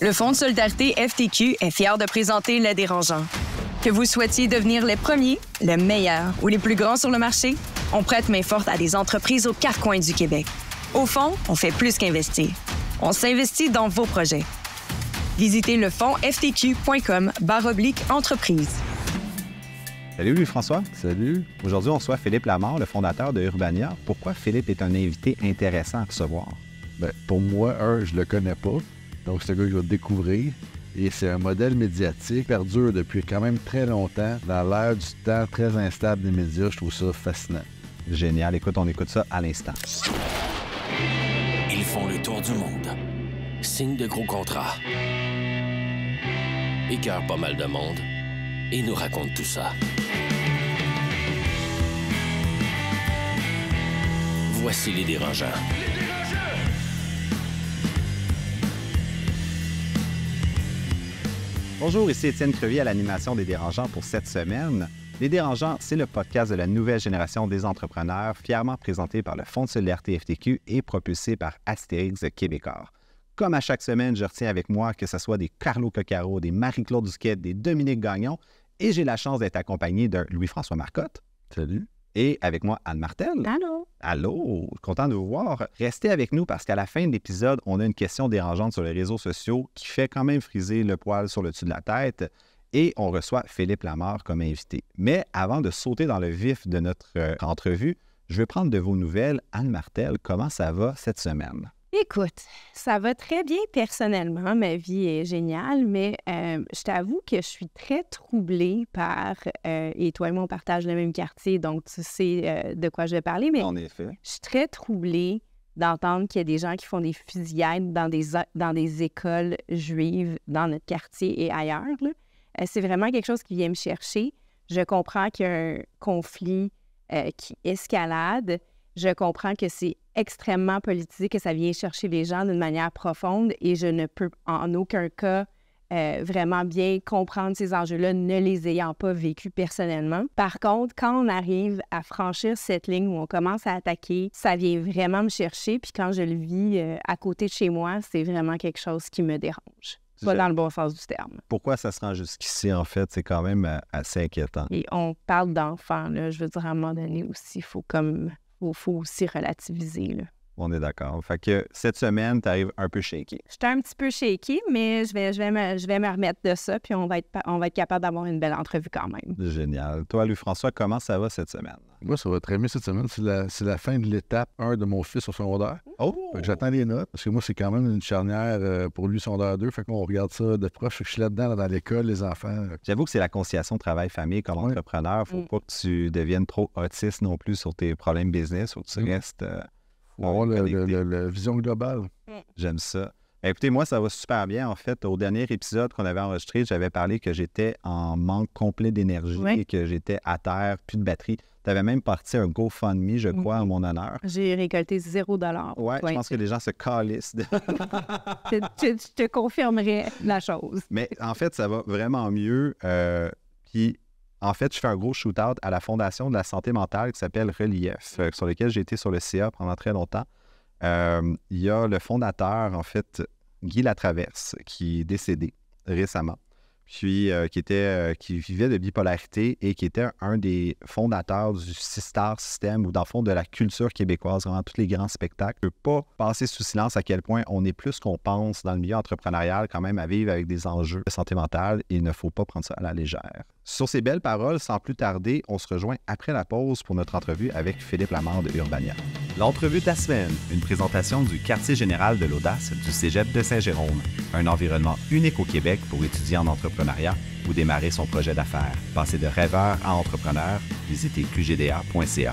Le Fonds de solidarité FTQ est fier de présenter les dérangeants. Que vous souhaitiez devenir les premiers, les meilleurs ou les plus grands sur le marché, on prête main forte à des entreprises aux quatre coins du Québec. Au fond, on fait plus qu'investir. On s'investit dans vos projets. Visitez le fonds ftq.com oblique entreprise. Salut Louis François. Salut. Aujourd'hui, on reçoit Philippe Lamar, le fondateur de Urbania. Pourquoi Philippe est un invité intéressant à recevoir? Ben, pour moi, je le connais pas. Donc, c'est un gars qui va découvrir. Et c'est un modèle médiatique perdure depuis quand même très longtemps dans l'ère du temps très instable des médias. Je trouve ça fascinant. Génial. Écoute, on écoute ça à l'instant. Ils font le tour du monde. Signent de gros contrats. Écœurent pas mal de monde. Et nous racontent tout ça. Voici les dérangeants. Bonjour, ici Étienne Crevier à l'animation des Dérangeants pour cette semaine. Les Dérangeants, c'est le podcast de la nouvelle génération des entrepreneurs, fièrement présenté par le Fonds de solidarité FTQ et propulsé par Astérix Québécois. Comme à chaque semaine, je retiens avec moi que ce soit des Carlo Coccaro, des Marie-Claude Duquette, des Dominique Gagnon, et j'ai la chance d'être accompagné de Louis-François Marcotte. Salut et avec moi Anne Martel. Allô. Allô, content de vous voir. Restez avec nous parce qu'à la fin de l'épisode, on a une question dérangeante sur les réseaux sociaux qui fait quand même friser le poil sur le dessus de la tête et on reçoit Philippe Lamar comme invité. Mais avant de sauter dans le vif de notre euh, entrevue, je vais prendre de vos nouvelles. Anne Martel, comment ça va cette semaine? Écoute, ça va très bien personnellement. Ma vie est géniale, mais euh, je t'avoue que je suis très troublée par. Euh, et toi et moi, on partage le même quartier, donc tu sais euh, de quoi je vais parler. Mais en effet. Je suis très troublée d'entendre qu'il y a des gens qui font des fusillades dans des, dans des écoles juives dans notre quartier et ailleurs. c'est vraiment quelque chose qui vient me chercher. Je comprends qu'il y a un conflit qui escalade je comprends que c'est extrêmement politisé, que ça vient chercher les gens d'une manière profonde et je ne peux en aucun cas euh, vraiment bien comprendre ces enjeux-là, ne les ayant pas vécus personnellement. Par contre, quand on arrive à franchir cette ligne où on commence à attaquer, ça vient vraiment me chercher. Puis quand je le vis euh, à côté de chez moi, c'est vraiment quelque chose qui me dérange. Pas dans le bon sens du terme. Pourquoi ça se rend jusqu'ici, en fait, c'est quand même euh, assez inquiétant. Et on parle d'enfants, là. Je veux dire, à un moment donné aussi, il faut comme il faut aussi relativiser. Là. On est d'accord. Fait que cette semaine, tu arrives un peu shaky. J'étais un petit peu shaky, mais je vais, je vais, me, je vais me remettre de ça, puis on va être, on va être capable d'avoir une belle entrevue quand même. Génial. Toi, Louis-François, comment ça va cette semaine? Moi, ça va très bien cette semaine. C'est la, fin de l'étape 1 de mon fils au secondaire. Oh! J'attends les notes, parce que moi, c'est quand même une charnière euh, pour lui, secondaire 2. Fait qu'on regarde ça de proche. Je suis là-dedans, dans l'école, les enfants. J'avoue que c'est la conciliation travail-famille comme entrepreneur. Faut mm. pas que tu deviennes trop autiste non plus sur tes problèmes business ou que tu mm. restes... Euh, on va la vision globale. J'aime ça. Ben, écoutez, moi, ça va super bien. En fait, au dernier épisode qu'on avait enregistré, j'avais parlé que j'étais en manque complet d'énergie et que j'étais à terre, plus de batterie. Tu avais même parti un GoFundMe, je mm. crois, à mon honneur. J'ai récolté zéro dollar. je pense que les gens se calissent. je, te confirmerai la chose. Mais en fait, ça va vraiment mieux. Euh, puis en fait, je fais un gros shoot-out à la Fondation de la santé mentale qui s'appelle Relief, euh, sur lequel j'ai été sur le CA pendant très longtemps. Euh, il y a le fondateur, en fait, Guy Latraverse, qui est décédé récemment, puis euh, qui, qui vivait de bipolarité et qui était un des fondateurs du Sistar System ou dans le fond de la culture québécoise, vraiment tous les grands spectacles. Je ne peux pas passer sous silence à quel point on est plus qu'on pense dans le milieu entrepreneurial quand même à vivre avec des enjeux de santé mentale il ne faut pas prendre ça à la légère. Sur ces belles paroles, sans plus tarder, on se rejoint après la pause pour notre entrevue avec Philippe Lamar de Urbania. L'entrevue de la semaine, une présentation du quartier général de l'audace du Cégep de Saint-Jérôme, un environnement unique au Québec pour étudier en entrepreneuriat ou démarrer son projet d'affaires. Passez de rêveur à entrepreneur, visitez qgda.ca.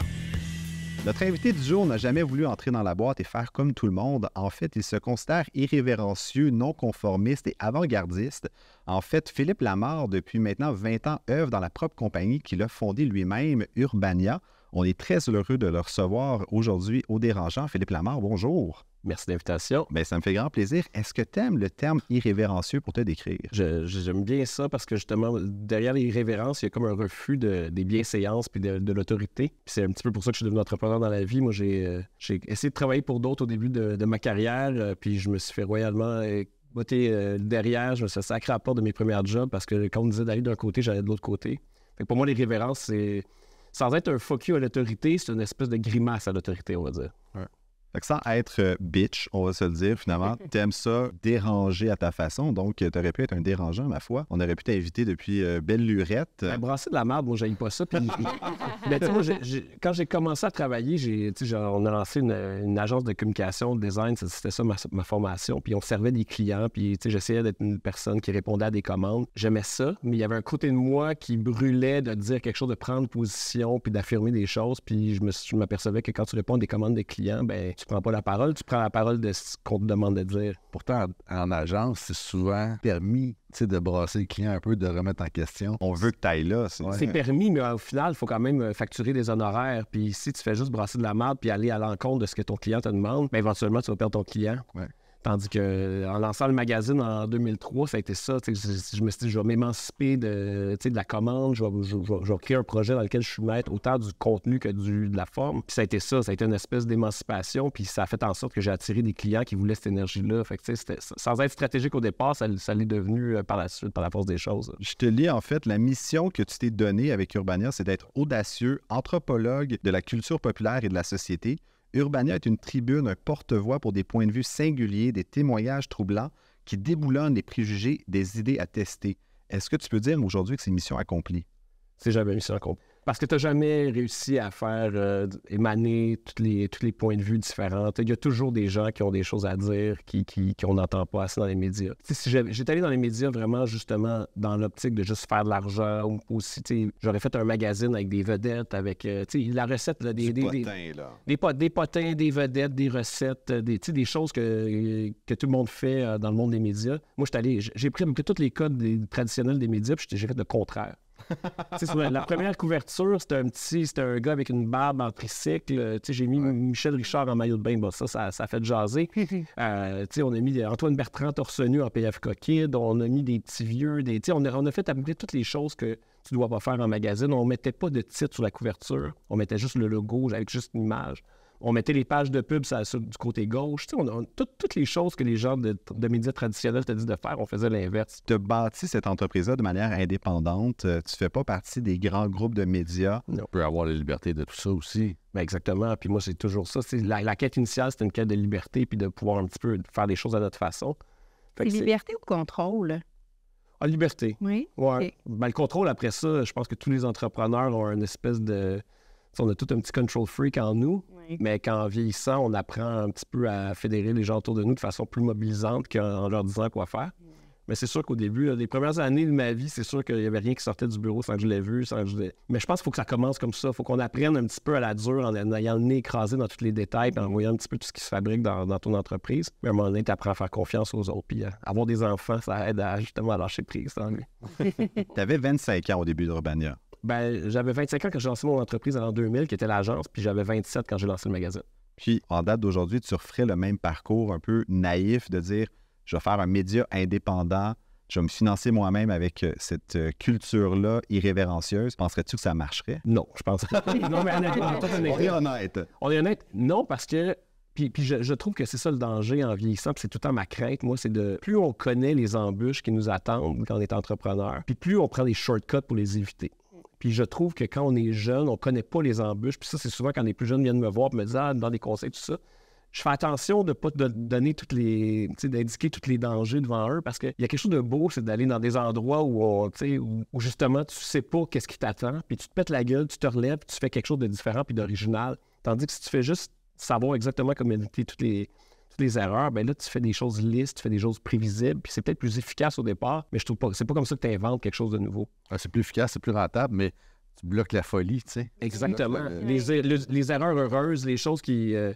Notre invité du jour n'a jamais voulu entrer dans la boîte et faire comme tout le monde. En fait, il se considère irrévérencieux, non conformiste et avant-gardiste. En fait, Philippe Lamarre, depuis maintenant 20 ans, œuvre dans la propre compagnie qu'il a fondée lui-même, Urbania. On est très heureux de le recevoir aujourd'hui au dérangeant. Philippe Lamarre, bonjour. Merci d'invitation. Bien, ça me fait grand plaisir. Est-ce que tu aimes le terme irrévérencieux pour te décrire? J'aime bien ça parce que justement, derrière l'irrévérence, il y a comme un refus des bienséances puis de, l'autorité. C'est un petit peu pour ça que je suis devenu entrepreneur dans la vie. Moi, j'ai euh, essayé de travailler pour d'autres au début de, de, ma carrière, euh, puis je me suis fait royalement euh, tu euh, derrière, je me suis sacré à part de mes premières jobs parce que quand on disait d'aller d'un côté, j'allais de l'autre côté. pour moi, les révérences, c'est sans être un fuck à l'autorité, c'est une espèce de grimace à l'autorité, on va dire. Donc, sans être euh, bitch, on va se le dire, finalement, t'aimes ça déranger à ta façon. Donc, euh, t'aurais pu être un dérangeant, ma foi. On aurait pu t'inviter depuis euh, belle lurette. Ben, brasser de la merde, moi, j'aille pas ça. Ben, tu moi, quand j'ai commencé à travailler, on a lancé une, agence de communication, de design, c'était ça ma, formation. Puis, on servait des clients. Puis, j'essayais d'être une personne qui répondait à des commandes. J'aimais ça, mais il y avait un côté de moi qui brûlait de dire quelque chose, de prendre position, puis d'affirmer des choses. Puis, je m'apercevais que quand tu réponds à des commandes des clients, ben, tu prends pas la parole, tu prends la parole de ce qu'on te demande de dire. Pourtant, en, agence, c'est souvent permis de brasser le client un peu, de remettre en question. On veut que tu ailles là. C'est permis, mais au final, il faut quand même euh, facturer des honoraires. Puis si tu fais juste brasser de la merde puis aller à l'encontre de ce que ton client te demande, ben, éventuellement, tu vas perdre ton client. Tandis que euh, en lançant le magazine en 2003, ça a été ça. Je, me suis dit, je vais m'émanciper de, de la commande, je vais, créer un projet dans lequel je suis maître autant du contenu que du, de la forme. Puis ça a été ça, ça a été une espèce d'émancipation, puis ça a fait en sorte que j'ai attiré des clients qui voulaient cette énergie-là. Fait sans être stratégique au départ, ça, ça l'est devenu euh, par la suite, par la force des choses. Je te lis en fait, la mission que tu t'es donnée avec Urbania, c'est d'être audacieux, anthropologue de la culture populaire et de la société Urbania est une tribune, un porte-voix pour des points de vue singuliers, des témoignages troublants qui déboulonnent les préjugés des idées à tester. Est-ce que tu peux dire aujourd'hui que c'est mission accomplie? C'est jamais mission accomplie. Parce que tu n'as jamais réussi à faire euh, émaner tous les, points de vue différents. Il y a toujours des gens qui ont des choses à dire qui, n'entend pas assez dans les médias. si j'étais allé dans les médias vraiment justement dans l'optique de juste faire de l'argent ou, aussi, j'aurais fait un magazine avec des vedettes, avec euh, la recette des, des, là. des, potins, des vedettes, des recettes, euh, des, choses que, tout le monde fait dans le monde des médias. Moi, j'ai pris tous les codes traditionnels des médias puis j'ai fait le contraire. la première couverture, c'était un petit, c'était un gars avec une barbe en tricycle. Euh, j'ai mis Michel Richard en maillot de bain. ça, ça, a fait jaser. Euh, on a mis Antoine Bertrand torse nu en PF coquille On a mis des petits vieux. Des, on, a, on a fait toutes les choses que tu dois pas faire en magazine. On mettait pas de titre sur la couverture. On mettait juste le logo avec juste une image on mettait les pages de pub ça, du côté gauche. On, on, toutes les choses que les gens de, médias traditionnels te disent de faire, on faisait l'inverse. Tu as bâti cette entreprise-là de manière indépendante. Euh, tu fais pas partie des grands groupes de médias. On peut avoir la liberté de tout ça aussi. Ben exactement. Puis moi, c'est toujours ça. La, la, quête initiale, c'était une quête de liberté puis de pouvoir un petit peu faire les choses à notre façon. liberté ou contrôle? Ah, liberté. Oui. Ouais. Ben, le contrôle, après ça, je pense que tous les entrepreneurs ont une espèce de on a tout un petit control freak en nous. Mais qu'en vieillissant, on apprend un petit peu à fédérer les gens autour de nous de façon plus mobilisante qu'en leur disant quoi faire. Mais c'est sûr qu'au début, les premières années de ma vie, c'est sûr qu'il n'y avait rien qui sortait du bureau sans que je l'ai vu. Mais je pense qu'il faut que ça commence comme ça. Il faut qu'on apprenne un petit peu à la dure en, ayant le nez écrasé dans tous les détails, en mm. voyant un petit peu tout ce qui se fabrique dans, ton entreprise. Mais à un moment donné, tu apprends à faire confiance aux autres. Puis euh, avoir des enfants, ça aide à, justement à lâcher prise. tu avais 25 ans au début de Rubania. Ben, j'avais 25 ans quand j'ai lancé mon entreprise en 2000, qui était l'agence, puis j'avais 27 quand j'ai lancé le magasin. Puis, en date d'aujourd'hui, tu referais le même parcours un peu naïf de dire je vais faire un média indépendant, je vais me financer moi-même avec euh, cette euh, culture-là irrévérencieuse. Penserais-tu que ça marcherait? Non, je pense pas. non, mais on est honnête. On est honnête. Non, parce que. Puis, je, trouve que c'est ça le danger en vieillissant, puis c'est tout le temps ma crainte, moi, c'est de... Plus on connaît les embûches qui nous attendent oh quand on est entrepreneur, puis plus on prend des shortcuts pour les éviter. Puis je trouve que quand on est jeune, on ne connaît pas les embûches. Puis ça, c'est souvent quand les plus jeunes viennent me voir et me disent ah, dans des conseils, tout ça. Je fais attention de ne pas donner toutes les. d'indiquer tous les dangers devant eux parce qu'il y a quelque chose de beau, c'est d'aller dans des endroits où, on, sais, où justement tu sais pas qu'est-ce qui t'attend, puis tu te pètes la gueule, tu te relèves, puis tu fais quelque chose de différent puis d'original. Tandis que si tu fais juste savoir exactement comment éviter toutes les, les erreurs, ben là, tu fais des choses listes, tu fais des choses prévisibles, puis c'est peut-être plus efficace au départ, mais je trouve pas. C'est pas comme ça que tu inventes quelque chose de nouveau. Ah, c'est plus efficace, c'est plus rentable, mais tu bloques la folie, tu sais. Exactement. Er-, les, erreurs heureuses, les choses qui, euh,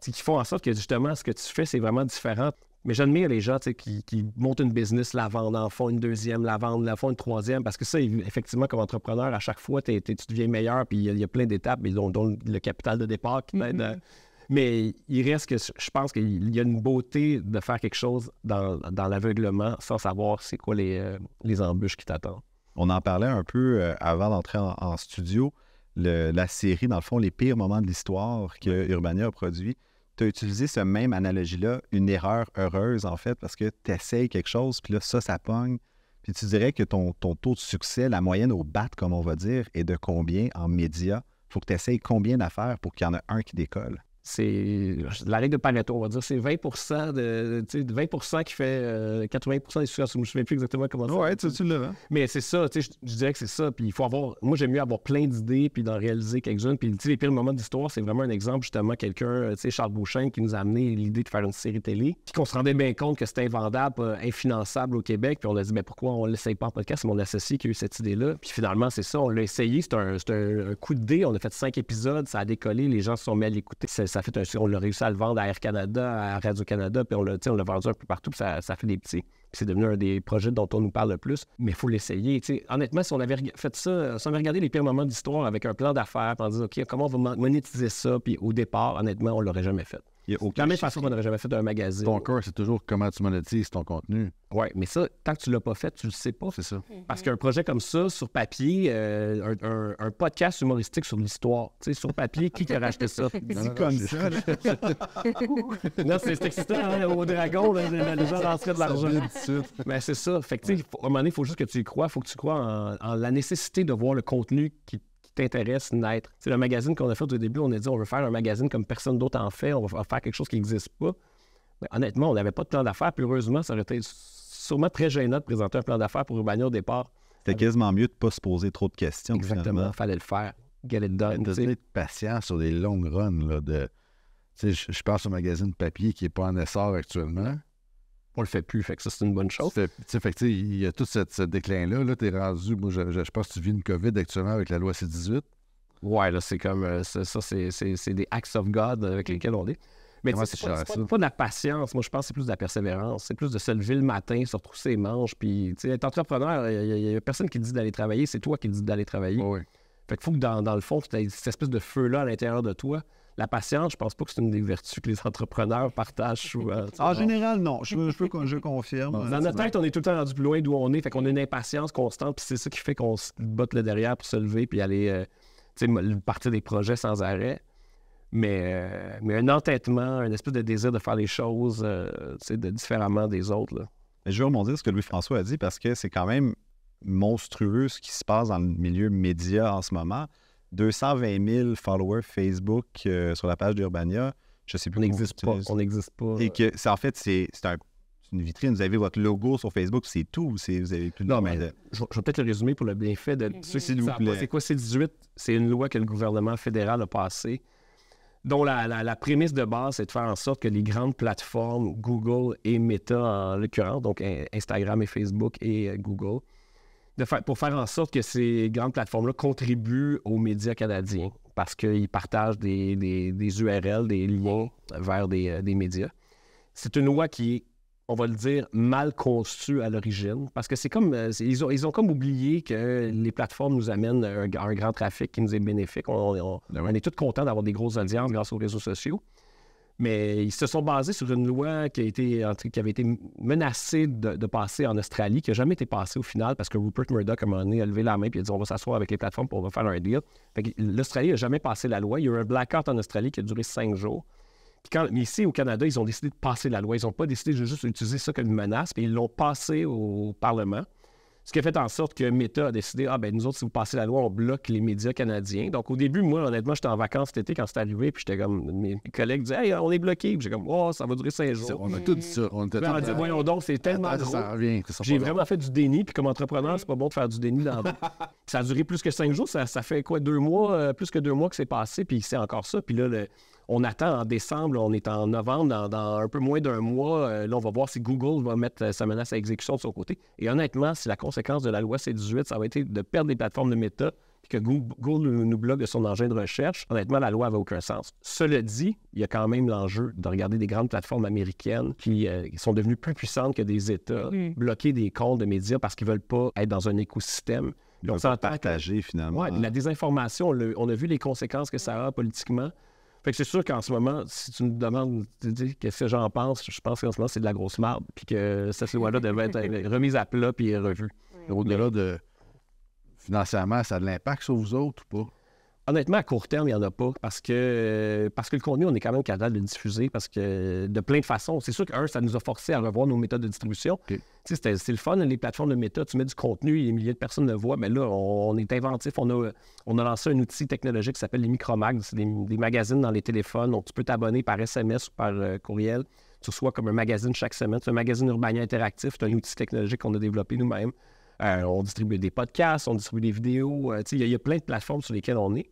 qui font en sorte que justement ce que tu fais, c'est vraiment différent. Mais j'admire les gens qui, qui, montent une business, la vendent, en font une deuxième, la vendent, la font une troisième, parce que ça, effectivement, comme entrepreneur, à chaque fois, tu deviens meilleur, puis il y, a plein d'étapes, dont, ont le capital de départ qui mm-hmm. t'aide à mais il reste que je pense qu'il y a une beauté de faire quelque chose dans, l'aveuglement sans savoir c'est quoi euh, les, embûches qui t'attendent. On en parlait un peu euh, avant d'entrer en, studio. la série, dans le fond, les pires moments de l'histoire que Urbania a produit. Tu as utilisé ce même analogie-là, une erreur heureuse, en fait, parce que tu essayes quelque chose, puis là, ça, ça pogne. Puis tu dirais que ton, taux de succès, la moyenne au bat, comme on va dire, est de combien en médias? faut que tu essayes combien d'affaires pour qu'il y en ait un qui décolle? c'est la règle de Pareto, on va dire. C'est 20 de, 20 qui fait 80 euh, des souffrances Je ne me souviens plus exactement comment ça. Ouais, tu, tu le hein. Mais c'est ça, tu sais je dirais que c'est ça. Puis il faut avoir. Moi, j'aime mieux avoir plein d'idées puis d'en réaliser quelques-unes. Puis les pires moments d'histoire, c'est vraiment un exemple, justement, quelqu'un, euh, tu sais, Charles Beauchamp, qui nous a amené l'idée de faire une série télé. Puis qu'on se rendait bien compte que c'était invendable, euh, infinançable au Québec. Puis on a dit, mais ben, pourquoi on ne l'essaye pas en podcast? C'est mon associé qui a eu cette idée-là. Puis finalement, c'est ça, on l'a essayé. C'est un, coup de dé. On a fait cinq épisodes, ça a décollé, les gens se sont mis à l'écouter on l'a réussi à le vendre à Air Canada, à Radio-Canada, puis on l'a, on vendu un peu partout, puis ça, ça fait des petits. Puis c'est devenu un des projets dont on nous parle le plus. Mais il faut l'essayer. Honnêtement, si on avait fait ça, si on avait regardé les pires moments d'histoire avec un plan d'affaires, en disant, OK, comment on va monétiser ça, puis au départ, honnêtement, on ne l'aurait jamais fait. Il a aucun la même façon qu'on n'aurait jamais fait un magazine. Ton cœur, c'est toujours comment tu monétises ton contenu. Oui, mais ça, tant que tu ne l'as pas fait, tu ne le sais pas. C'est ça. Mm-hmm. Parce qu'un projet comme ça, sur papier, euh, un, podcast humoristique sur l'histoire, tu sais, sur papier, qui t'a racheté ça? C'est comme ça. non, c'est excitant, hein, au dragon, les gens rentraient de l'argent. Mais ben, c'est ça. Fait que, tu sais, à un moment donné, il faut juste que tu y crois. Il faut que tu crois en, en la nécessité de voir le contenu qui intéresse naître. C'est le magazine qu'on a fait au début, on a dit on veut faire un magazine comme personne d'autre en fait, on va faire quelque chose qui n'existe pas. Ben, honnêtement, on n'avait pas de plan d'affaires, puis heureusement, ça aurait été sûrement très gênant de présenter un plan d'affaires pour Urbania au départ. C'était quasiment mieux de ne pas se poser trop de questions. Exactement, il fallait le faire. Get it être patient sur des longues runs de. Je, je pense au magazine papier qui n'est pas en essor actuellement on le fait plus. Fait que ça, c'est une bonne chose. Fait il y a tout ce, déclin-là. -là, tu es rendu, moi, je, pense que tu vis une COVID actuellement avec la loi C-18. Ouais, là, c'est comme. Euh, ça, c'est des acts of God euh, avec mm. lesquels on est. Mais c'est pas, pas, de la patience. Moi, je pense que c'est plus de la persévérance. C'est plus de se lever le matin, se retrousser les manches. Puis, tu entrepreneur, il n'y a, personne qui te dit d'aller travailler. C'est toi qui te dis d'aller travailler. Ouais. Fait que faut que dans, dans le fond, tu aies cette espèce de feu-là à l'intérieur de toi la patience, je pense pas que c'est une des vertus que les entrepreneurs partagent souvent. En général, non. Je, je confirme. dans euh, notre tête, on est tout le temps rendu plus loin d'où on est. Fait qu'on a une impatience constante. Puis c'est ça qui fait qu'on se botte le derrière pour se lever puis aller euh, partir des projets sans arrêt. Mais, euh, mais un entêtement, un espèce de désir de faire les choses de, différemment des autres. Je veux rebondir ce que Louis-François a dit parce que c'est quand même monstrueux ce qui se passe dans le milieu média en ce moment. 220 000 followers Facebook euh, sur la page d'Urbania. Je ne sais plus. On n'existe pas. On n'existe pas. Et que, c'est en fait, c'est une vitrine. Vous avez votre logo sur Facebook, c'est tout. Vous avez plus de Non, je, vais peut-être le résumer pour le bienfait de mm-hmm. ceux qui C'est quoi, c'est 18? C'est une loi que le gouvernement fédéral a passée dont la, la, la, prémisse de base, c'est de faire en sorte que les grandes plateformes, Google et Meta en l'occurrence, donc Instagram et Facebook et euh, Google, pour faire en sorte que ces grandes plateformes-là contribuent aux médias canadiens parce qu'ils partagent des, des, URL, des liens vers euh, des, médias. C'est une loi qui est, on va le dire, mal conçue à l'origine parce que c'est comme, euh, ils ont, comme oublié que les plateformes nous amènent un, grand trafic qui nous est bénéfique. On, on ben est tous contents d'avoir des grosses audiences grâce aux réseaux sociaux. Mais ils se sont basés sur une loi qui, a été, qui avait été menacée de, passer en Australie, qui n'a jamais été passée au final parce que Rupert Murdoch, à un moment donné, a levé la main et a dit on va s'asseoir avec les plateformes pour faire un deal. L'Australie n'a jamais passé la loi. Il y a eu un blackout en Australie qui a duré cinq jours. Puis quand, mais ici, au Canada, ils ont décidé de passer la loi. Ils n'ont pas décidé de juste utiliser ça comme une menace, puis ils l'ont passé au Parlement. Ce qui a fait en sorte que Meta a décidé Ah, ben nous autres, si vous passez la loi, on bloque les médias canadiens. Donc, au début, moi, honnêtement, j'étais en vacances cet été quand c'est arrivé, puis j'étais comme Mes collègues disaient Hey, on est bloqué. Puis j'ai comme Oh, ça va durer cinq jours. On a tout dit ça. On ben, a tout dit Voyons donc, c'est tellement gros. J'ai vraiment fait du déni, puis comme entrepreneur, c'est pas bon de faire du déni Ça a duré plus que cinq jours. Ça, fait quoi, deux mois, euh, plus que deux mois que c'est passé, puis c'est encore ça. Puis là, le on attend en décembre, on est en novembre, dans, un peu moins d'un mois. Euh, là, on va voir si Google va mettre euh, sa menace à exécution de son côté. Et honnêtement, si la conséquence de la loi C-18, ça va être de perdre des plateformes de méta, puis que Google nous bloque de son engin de recherche, honnêtement, la loi n'avait aucun sens. Cela dit, il y a quand même l'enjeu de regarder des grandes plateformes américaines qui euh, sont devenues plus puissantes que des États, bloquer des comptes de médias parce qu'ils ne veulent pas être dans un écosystème. Ils ne finalement. la désinformation, on a vu les conséquences que ça a politiquement. Fait que c'est sûr qu'en ce moment, si tu me demandes tu dis, qu'est-ce que j'en pense, je pense qu'en ce moment, c'est de la grosse marde, puis que cette loi-là devait être euh, remise à plat puis revue. Au-delà de financièrement, ça a de l'impact sur vous autres ou pas? Honnêtement, à court terme, il n'y en a pas parce que, parce que le contenu, on est quand même capable de le diffuser parce que de plein de façons. C'est sûr que, ça nous a forcé à revoir nos méthodes de distribution. C'est le fun, les plateformes de méta, tu mets du contenu, et des milliers de personnes le voient, mais là, on, est inventif. On a, on a lancé un outil technologique qui s'appelle les micromags. C'est des, magazines dans les téléphones. Donc, tu peux t'abonner par SMS ou par euh, courriel. Tu reçois comme un magazine chaque semaine. C'est un magazine urbain interactif. C'est un outil technologique qu'on a développé nous-mêmes. Euh, on distribue des podcasts, on distribue des vidéos. Euh, il y, a plein de plateformes sur lesquelles on est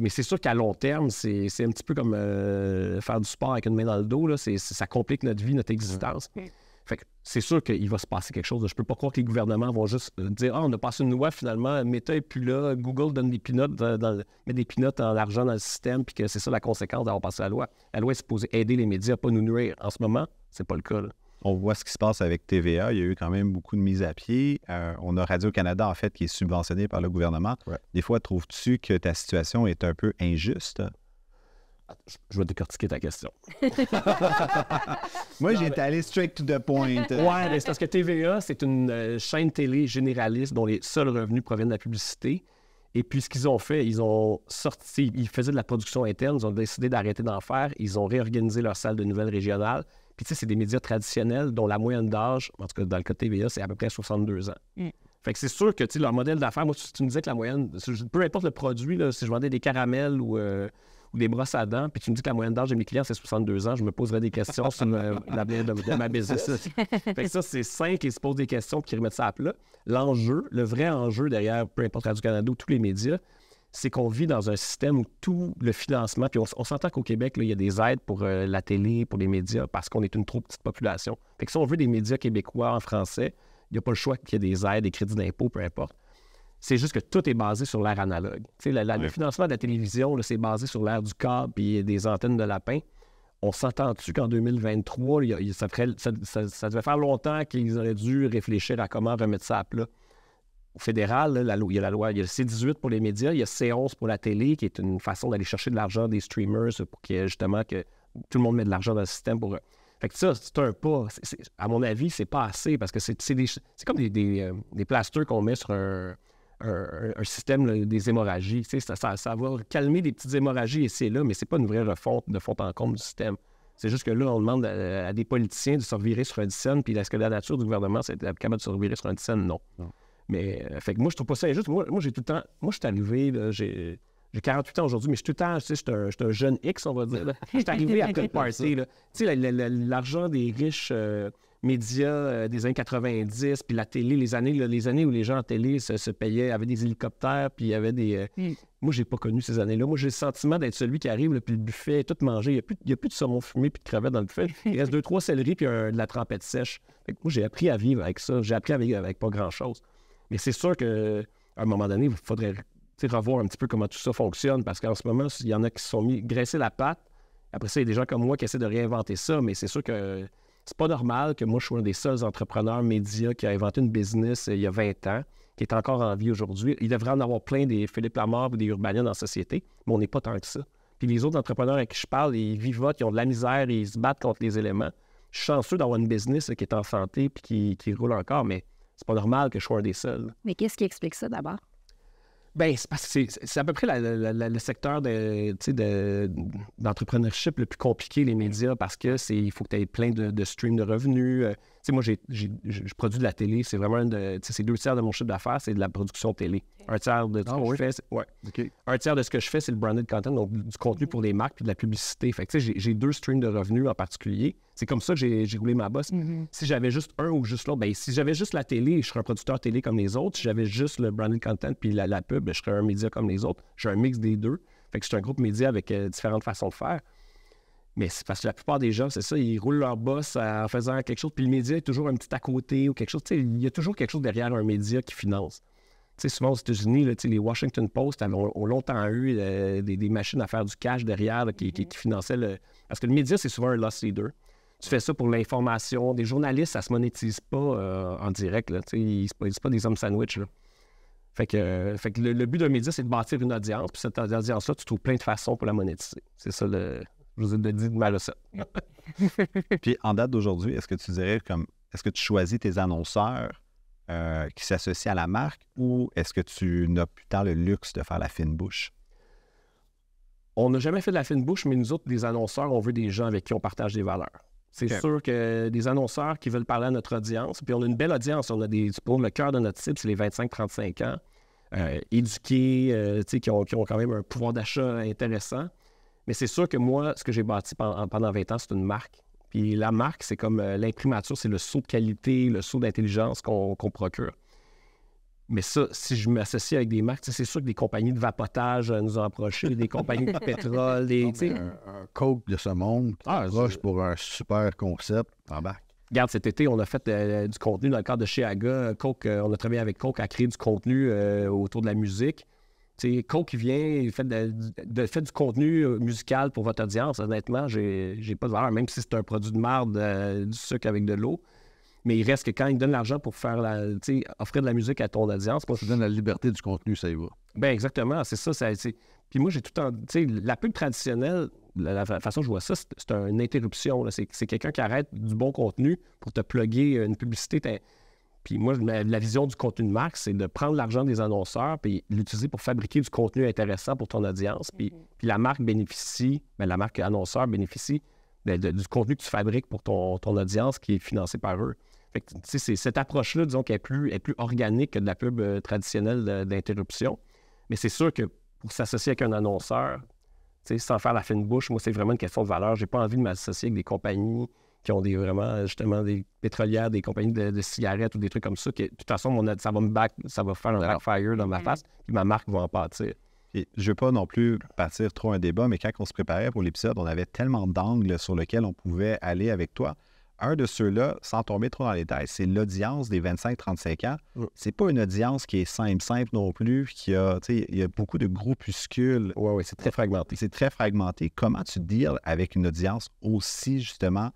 mais c'est sûr qu'à long terme, c'est un petit peu comme euh, faire du sport avec une main dans le dos. Là. ça complique notre vie, notre existence. Fait c'est sûr qu'il va se passer quelque chose. Je peux pas croire que les gouvernements vont juste euh, dire Ah, on a passé une loi finalement, Meta puis plus là, Google donne des pinottes, euh, dans, met des pinottes en argent dans le système, puis que c'est ça la conséquence d'avoir passé la loi. La loi est supposée aider les médias, pas nous nourrir. En ce moment, c'est pas le cas on voit ce qui se passe avec TVA. Il y a eu quand même beaucoup de mises à pied. Euh, on a Radio-Canada, en fait, qui est subventionné par le gouvernement. Des fois, trouves-tu que ta situation est un peu injuste? Je vais décortiquer ta question. Moi, j'ai été allé strict to the point. Oui, parce que TVA, c'est une euh, chaîne télé généraliste dont les seuls revenus proviennent de la publicité. Et puis, ce qu'ils ont fait, ils ont sorti, ils faisaient de la production interne, ils ont décidé d'arrêter d'en faire, ils ont réorganisé leur salle de nouvelles régionales puis, tu sais, c'est des médias traditionnels dont la moyenne d'âge, en tout cas dans le cas de TVA, c'est à peu près 62 ans. Mm. Fait que c'est sûr que, tu leur modèle d'affaires, moi, tu me disais que la moyenne, peu importe le produit, si je vendais des caramels euh, ou, des brosses à dents, puis tu me dis que la moyenne d'âge de mes clients, c'est 62 ans, je me poserais des questions sur euh, la de, ma business. fait que ça, c'est sain qu'ils se posent des questions puis qu'ils remettent ça à plat. L'enjeu, le vrai enjeu derrière, peu importe Radio-Canada ou tous les médias, c'est qu'on vit dans un système où tout le financement, puis on, s'entend qu'au Québec, il y a des aides pour euh, la télé, pour les médias, parce qu'on est une trop petite population. Fait que si on veut des médias québécois en français, il n'y a pas le choix qu'il y ait des aides, des crédits d'impôt, peu importe. C'est juste que tout est basé sur l'ère analogue. Tu Le financement de la télévision, c'est basé sur l'ère du câble et des antennes de lapin. On s'entend-tu qu'en 2023, ça, ça, devait faire longtemps qu'ils auraient dû réfléchir à comment remettre ça à plat? au fédéral, il y a la loi, il y a le C18 pour les médias, il y a C11 pour la télé, qui est une façon d'aller chercher de l'argent des streamers pour que justement que tout le monde mette de l'argent dans le système pour. Fait que ça, c'est un pas. à mon avis, c'est pas assez parce que c'est comme des, euh, des, plasters qu'on met sur un, système des hémorragies. ça, va calmer des petites hémorragies et c'est là, mais c'est pas une vraie refonte de fond en comble du système. C'est juste que là, on demande à, des politiciens de se sur un scène, puis est-ce que la nature du gouvernement, c'est capable de se sur un scène? non. Mais, euh, fait que moi, je trouve pas ça injuste. Moi, moi j'ai tout le temps. Moi, je suis arrivé, j'ai. 48 ans aujourd'hui, mais je suis tout le temps, je suis un, jeune X, on va dire. Je suis arrivé à le party. Tu sais, l'argent des riches euh, médias euh, des années 90, puis la télé, les années, les années où les gens en télé se, payaient, avaient des hélicoptères, puis il y avait des... Mm. Moi, j'ai pas connu ces années-là. Moi, j'ai le sentiment d'être celui qui arrive, puis le buffet tout mangé. Il n'y a, plus, y a plus de saumon fumé puis de crevettes dans le buffet. Il reste deux, trois céleries, puis de la trempette sèche. Fait que moi, j'ai appris à vivre avec ça. J'ai appris à avec pas grand-chose. Mais c'est sûr qu'à un moment donné, il faudrait revoir un petit peu comment tout ça fonctionne, parce qu'en ce moment, il y en a qui se sont mis graisser la patte. Après ça, il y a des gens comme moi qui essaient de réinventer ça, mais c'est sûr que c'est pas normal que moi, je sois un des seuls entrepreneurs médias qui a inventé une business euh, il y a 20 ans, qui est encore en vie aujourd'hui. Il devrait en avoir plein des Philippe Lamar ou des Urbaniens dans la société, mais on n'est pas tant que ça. Puis les autres entrepreneurs avec qui je parle, ils vivotent, ils ont de la misère, ils se battent contre les éléments. Je suis chanceux d'avoir une business qui est en santé puis qui roule encore, mais c'est pas normal que je sois des seuls. Mais qu'est-ce qui explique ça d'abord? Ben, c'est parce que c'est à peu près le secteur d'entrepreneurship de, le plus compliqué, les médias, parce que c'est il faut que tu aies plein de streams de revenus. Euh, sais, moi, je produis de la télé. C'est vraiment, de, c'est deux tiers de mon chiffre d'affaires, c'est de la production télé. Un tiers de ce ah que je fais, Un tiers de ce que je fais, c'est le branded content, donc du contenu pour les mhm. marques puis de la publicité. Fait que, tu sais, j'ai, deux streams de revenus en particulier. C'est comme ça que j'ai, roulé ma bosse. Mhm. Si j'avais juste un ou juste l'autre, ben, si j'avais juste la télé, je serais un producteur télé comme les autres. Si j'avais juste le branded content puis la, pub, ben, je serais un média comme les autres. J'ai un mix des deux. Fait que c'est un groupe média avec euh, différentes façons de faire. Mais c'est parce que la plupart des gens, c'est ça, ils roulent leur boss en faisant quelque chose, puis le média est toujours un petit à côté ou quelque chose. sais, il y a toujours quelque chose derrière un média qui finance. sais, souvent aux États-Unis, les Washington Post ont, longtemps eu euh, des, machines à faire du cash derrière mm-hmm. qui, finançaient le. Parce que le média, c'est souvent un loss leader. Tu fais ça pour l'information. Des journalistes, ça se monétise pas euh, en direct. Là, ils ne pas des hommes sandwich. Là. Fait que, euh, fait le, le but d'un média, c'est de bâtir une audience. Puis cette audience-là, tu trouves plein de façons pour la monétiser. C'est ça le, je vous ai dit de ma ça. Puis en date d'aujourd'hui, est-ce que tu dirais comme est-ce que tu choisis tes annonceurs euh, qui s'associent à la marque ou est-ce que tu n'as plus tant le luxe de faire la fine bouche? On n'a jamais fait de la fine bouche, mais nous autres, des annonceurs, on veut des gens avec qui on partage des valeurs. C'est sûr que des annonceurs qui veulent parler à notre audience, puis on a une belle audience, on a des, pour le cœur de notre cible, c'est les 25-35 ans, euh, éduqués, euh, qui, ont, qui, ont, quand même un pouvoir d'achat intéressant. Mais c'est sûr que moi, ce que j'ai bâti pendant, 20 ans, c'est une marque. Puis la marque, c'est comme euh, l'imprimature, c'est le saut de qualité, le saut d'intelligence qu'on procure. Mais ça, si je m'associe avec des marques, c'est sûr que des compagnies de vapotage euh, nous ont approché, des compagnies de pétrole, des. un, coke de ce monde qui ah, pour un super concept en bac. Regarde, cet été, on a fait euh, du contenu dans le cadre de chez Coke, on a travaillé avec Coke à créer du contenu autour de la musique. C'est Coke qui vient, fait, de, fait, du contenu euh, musical pour votre audience. Honnêtement, j'ai pas de valeur, même si c'est un produit de merde, euh, du sucre avec de l'eau. Mais il reste que quand il donne l'argent pour faire la, offrir de la musique à ton audience. Moi, ça donne la liberté du contenu, ça y va. Ben exactement, c'est ça. ça puis moi, j'ai tout en. La pub traditionnelle, la, façon dont je vois ça, c'est une interruption. C'est quelqu'un qui arrête du bon contenu pour te pluguer une publicité puis moi, la vision du contenu de marque, c'est de prendre l'argent des annonceurs puis l'utiliser pour fabriquer du contenu intéressant pour ton audience. Puis, mhm. la marque bénéficie, ben, la marque annonceur bénéficie du contenu que tu fabriques pour ton, audience qui est financé par eux. Fait que, c'est cette approche-là, disons, qui est plus, organique que de la pub euh, traditionnelle d'interruption. Mais c'est sûr que pour s'associer avec un annonceur, sans faire la fine bouche, moi, c'est vraiment une question de valeur. J'ai pas envie de m'associer avec des compagnies qui ont des, vraiment, justement, des pétrolières, des compagnies de, cigarettes ou des trucs comme ça. que de toute façon, mon, ça va me ça va faire un backfire dans ma mm-hmm. face, puis ma marque va en partir. je ne veux pas non plus partir trop un débat, mais quand on se préparait pour l'épisode, on avait tellement d'angles sur lesquels on pouvait aller avec toi. Un de ceux-là, sans tomber trop dans les détails, c'est l'audience des 25-35 ans. Mm. C'est pas une audience qui est simple, simple non plus, qui a, il y a beaucoup de groupuscules. Oui, oui, c'est très fragmenté. C'est très fragmenté. Comment tu deals avec une audience aussi, justement,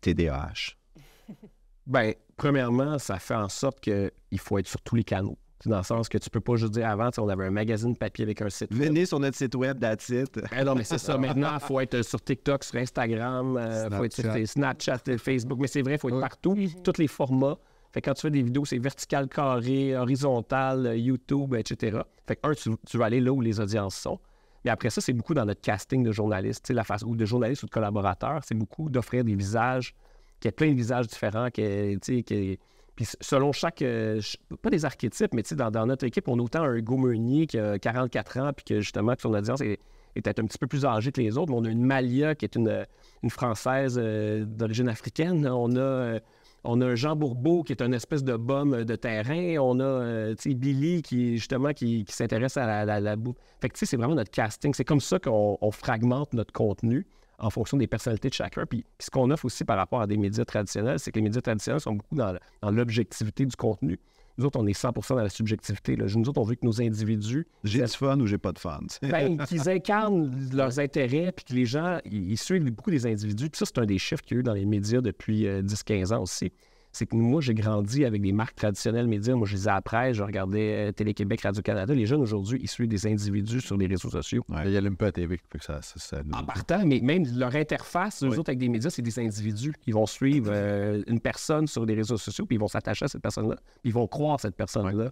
TDAH? Bien, premièrement, ça fait en sorte qu'il faut être sur tous les canaux. Dans le sens que tu peux pas juste dire avant, on avait un magazine papier avec un site web. Venez sur notre site web, that's ben non, mais c'est ça. Maintenant, il faut être sur TikTok, sur Instagram, il euh, faut être sur Snapchat, Facebook. Mais c'est vrai, il faut être partout, tous les formats. Fait quand tu fais des vidéos, c'est vertical, carré, horizontal, euh, YouTube, etc. Fait un, tu vas aller là où les audiences sont. Mais après ça, c'est beaucoup dans notre casting de journaliste, la ou de journaliste ou de collaborateurs c'est beaucoup d'offrir des visages, qu'il y ait plein de visages différents, puis selon chaque, euh, pas des archétypes, mais dans, notre équipe, on a autant un Gaumeunier qui a 44 ans, puis que justement, que son audience est, est peut un petit peu plus âgée que les autres, on a une Malia qui est une, Française euh, d'origine africaine, on a... Euh, on a Jean Bourbeau qui est un espèce de bum euh, de terrain. On a euh, Billy qui justement qui, s'intéresse à la, boue. Fait que c'est vraiment notre casting. C'est comme ça qu'on fragmente notre contenu en fonction des personnalités de chacun. puis ce qu'on offre aussi par rapport à des médias traditionnels, c'est que les médias traditionnels sont beaucoup dans l'objectivité du contenu nous autres, on est 100 dans la subjectivité. Là. Nous autres, on veut que nos individus. J'ai du fun ou j'ai pas de fun. ben, qu'ils incarnent leurs intérêts, puis que les gens, ils suivent beaucoup des individus. Puis ça, c'est un des chiffres qu'il y a eu dans les médias depuis 10-15 euh, ans aussi c'est que moi, j'ai grandi avec des marques traditionnelles médias. Moi, je les ai après, je regardais euh, Télé-Québec, Radio-Canada. Les jeunes aujourd'hui, ils suivent des individus sur les réseaux sociaux. Ouais, ils n'allument pas à TV. ça, ça, En partant, mais même leur interface, eux autres, avec des médias, c'est des individus. Ils vont suivre euh, une personne sur des réseaux sociaux, puis ils vont s'attacher à cette personne-là, puis ils vont croire cette personne-là.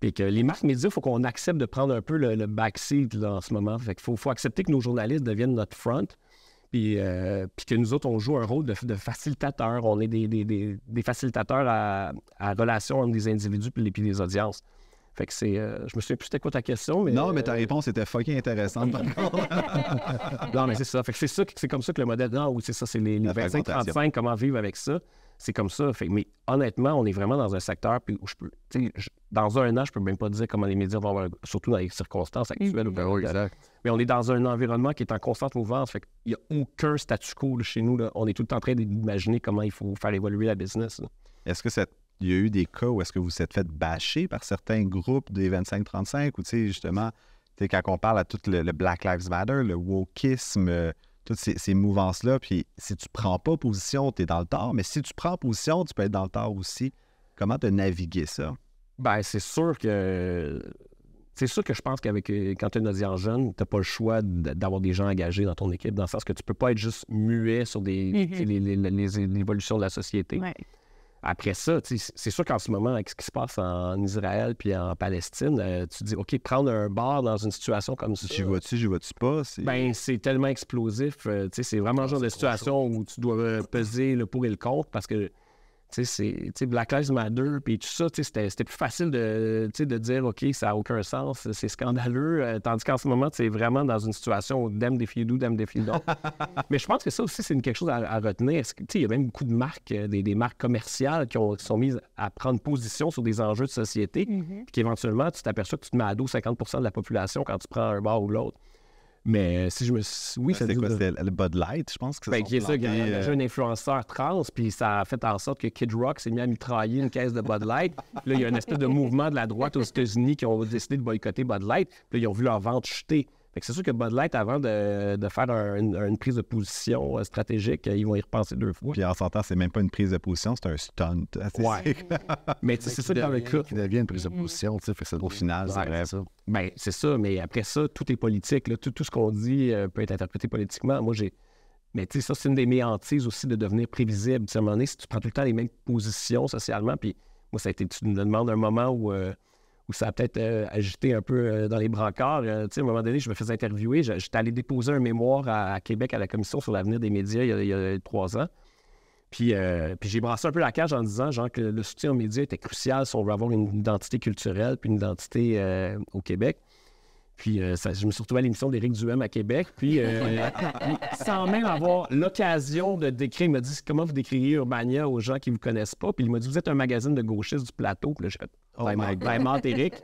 Puis les marques médias, il faut qu'on accepte de prendre un peu le, backseat en ce moment. Fait qu'il faut accepter que nos journalistes deviennent notre front puis, euh, puis que nous autres, on joue un rôle de, facilitateur. On est des, facilitateurs à, à relation entre des individus et les, puis les audiences. Fait que c'est. Euh, je me souviens plus c'était quoi ta question, mais. Non, mais ta euh, réponse était fucking intéressante, par contre. non, mais c'est ça. Fait que c'est ça, c'est comme ça que le modèle. Non, oui, c'est ça, c'est les, 25-35, comment vivre avec ça. C'est comme ça. Fait, mais honnêtement, on est vraiment dans un secteur où je peux. dans un an, je peux même pas dire comment les médias vont avoir, surtout dans les circonstances actuelles. Mais on est dans un environnement qui est en constante mouvance. Fait qu'il n'y a aucun statu quo chez nous. On est tout le temps en train d'imaginer comment il faut faire évoluer la business. Est-ce que c'est il y a eu des cas où est-ce que vous vous êtes fait bâcher par certains groupes des 25-35 ou, tu sais, justement, tu sais, quand on parle à tout le, Black Lives Matter, le wokisme, euh, toutes ces, mouvances-là, puis si tu prends pas position, tu es dans le tort, mais si tu prends position, tu peux être dans le tort aussi. Comment te naviguer ça? Ben, c'est sûr que c'est sûr que je pense qu'avec euh, quand tu es un audience jeune, tu n'as pas le choix d'avoir des gens engagés dans ton équipe, dans le sens que tu peux pas être juste muet sur des, mhm. les, évolutions de la société. Après ça, c'est sûr qu'en ce moment, avec ce qui se passe en Israël puis en Palestine, euh, tu dis, OK, prendre un bar dans une situation comme ça. J'y vois-tu, j'y vois-tu pas? C'est... Ben, c'est tellement explosif. Euh, c'est vraiment le genre ah, de situation où tu dois euh, peser le pour et le contre parce que c'est Black Lives Matter, puis tout ça, c'était plus facile de, dire, OK, ça n'a aucun sens, c'est scandaleux, euh, tandis qu'en ce moment, tu es vraiment dans une situation où des filles doux, dame des filles Mais je pense que ça aussi, c'est quelque chose à, retenir. Il y a même beaucoup de marques, euh, des, marques commerciales qui, sont mises à prendre position sur des enjeux de société, mm-hmm. puis qu'éventuellement, tu t'aperçois que tu te mets à dos 50 de la population quand tu prends un bar ou l'autre. Mais euh, si je me. Oui, c'était euh, C'est quoi, le Bud Light, je pense que c'est. Ben, ça, il y a déjà un influenceur trans, puis ça a fait en sorte que Kid Rock s'est mis à mitrailler une caisse de Bud Light. là, il y a une espèce de mouvement de la droite aux États-Unis qui ont décidé de boycotter Bud Light, puis là, ils ont vu leur vente chuter c'est sûr que Bud Light, avant de, faire une, prise de position euh, stratégique, euh, ils vont y repenser deux fois. Puis en sortant, c'est même pas une prise de position, c'est un stunt. Ouais. mais c'est ça dans le coup. devient une prise de position, tu sais, au final, c'est vrai. Ça. Ben, c'est ça, mais après ça, tout est politique. Tout, ce qu'on dit euh, peut être interprété politiquement. Moi, j'ai. Mais tu sais, ça, c'est une des méhantises aussi de devenir prévisible. sais, à un moment donné, si tu prends tout le temps les mêmes positions socialement, puis moi, ça a été. Tu me demandes un moment où ça a peut-être euh, agité un peu euh, dans les brancards. Euh, à un moment donné, je me faisais interviewer. J'étais allé déposer un mémoire à, Québec à la Commission sur l'avenir des médias il y a, trois ans. Puis, puis j'ai brassé un peu la cage en disant genre, que le soutien aux médias était crucial si on veut avoir une identité culturelle puis une identité au Québec. Puis euh, je me suis retrouvé à l'émission d'Éric Duhem à Québec. Puis, euh, sans même avoir l'occasion de décrire, il m'a dit Comment vous décririez Urbania aux gens qui ne vous connaissent pas Puis il m'a dit Vous êtes un magazine de gauchistes du plateau. Puis là, j'ai fait Oh ben, ben. Ben, Éric.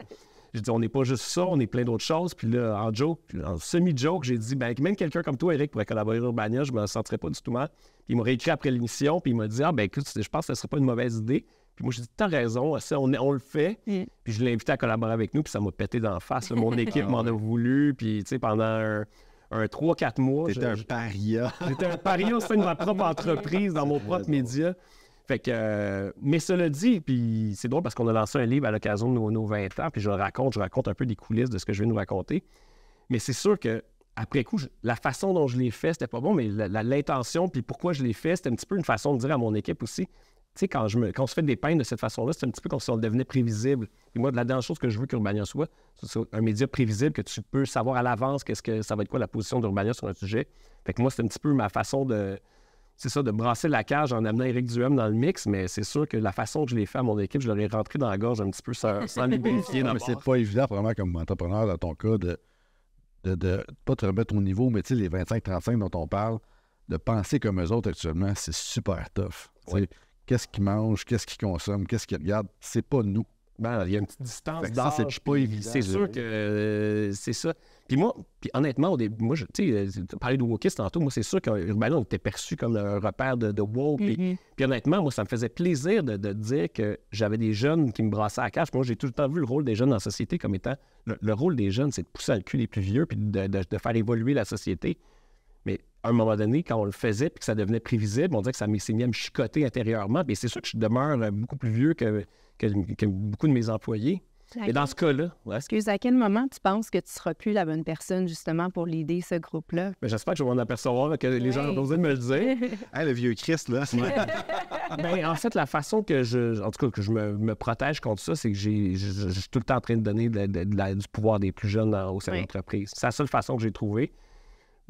J'ai dit, on n'est pas juste ça, on est plein d'autres choses. Puis là, en joke, en semi-joke, j'ai dit, ben, même quelqu'un comme toi, Eric, pourrait collaborer à Urbania, je me sentirais pas du tout mal. Puis il m'aurait écrit après l'émission, puis il m'a dit, ah, ben, écoute, je pense que ce serait pas une mauvaise idée. Puis moi, j'ai dit, t'as raison, on, le fait. Mm. Puis je l'ai invité à collaborer avec nous, puis ça m'a pété d'en face. mon équipe ah m'en a voulu, puis tu sais, pendant un, 3-4 mois. J'étais un paria. J'étais un paria au sein de ma propre entreprise, dans mon propre média. Fait que, euh, mais cela dit, puis c'est drôle parce qu'on a lancé un livre à l'occasion de nos, 20 ans, puis je raconte, je raconte un peu des coulisses de ce que je vais nous raconter. Mais c'est sûr que après coup, la façon dont je l'ai fait, c'était pas bon, mais l'intention, puis pourquoi je l'ai fait, c'était un petit peu une façon de dire à mon équipe aussi, tu sais, quand, je me, quand on se fait des peines de cette façon-là, c'est un petit peu comme si on devenait prévisible. Et moi, de la dernière chose que je veux qu'Urbania soit, c'est un média prévisible que tu peux savoir à l'avance qu'est-ce que ça va être quoi la position d'Urbania sur un sujet. Fait que moi, c'est un petit peu ma façon de, c'est ça, de brasser la cage en amenant Eric Duhem dans le mix, mais c'est sûr que la façon que je l'ai fait à mon équipe, je leur ai rentré dans la gorge un petit peu sans, sans les bénéficier. mais c'est pas évident, vraiment, comme entrepreneur, dans ton cas, de, de, pas te remettre au niveau, mais tu sais, les 25-35 dont on parle, de penser comme eux autres actuellement, c'est super tough qu'est-ce qu'ils mangent, qu'est-ce qu'ils consomment, qu'est-ce qu'ils regardent. C'est pas nous. Ben, il y a une petite distance. c'est C'est sûr que euh, c'est ça. Puis moi, puis honnêtement, au début, moi, tu sais, euh, parler de wokistes tantôt, moi, c'est sûr qu'Urbano euh, ben était perçu comme un repère de, de woke. Mm-hmm. puis, honnêtement, moi, ça me faisait plaisir de, dire que j'avais des jeunes qui me brassaient à la cage. Moi, j'ai tout le temps vu le rôle des jeunes dans la société comme étant le, rôle des jeunes, c'est de pousser à le cul les plus vieux puis de, de faire évoluer la société un moment donné, quand on le faisait puis que ça devenait prévisible, on dirait que ça s'est mis me chicoter intérieurement. Mais c'est sûr que je demeure euh, beaucoup plus vieux que, beaucoup de mes employés. Et dans ce cas-là. Excuse, à quel moment tu penses que tu ne seras plus la bonne personne justement pour l'aider, ce groupe-là? Ben, j'espère que je vais m'en apercevoir, que les gens ont me le dire. le vieux Christ, là. ben, en fait, la façon que je, en tout cas, que je me, protège contre ça, c'est que je, suis tout le temps en train de donner du pouvoir des plus jeunes au sein de l'entreprise. C'est la seule façon que j'ai trouvée.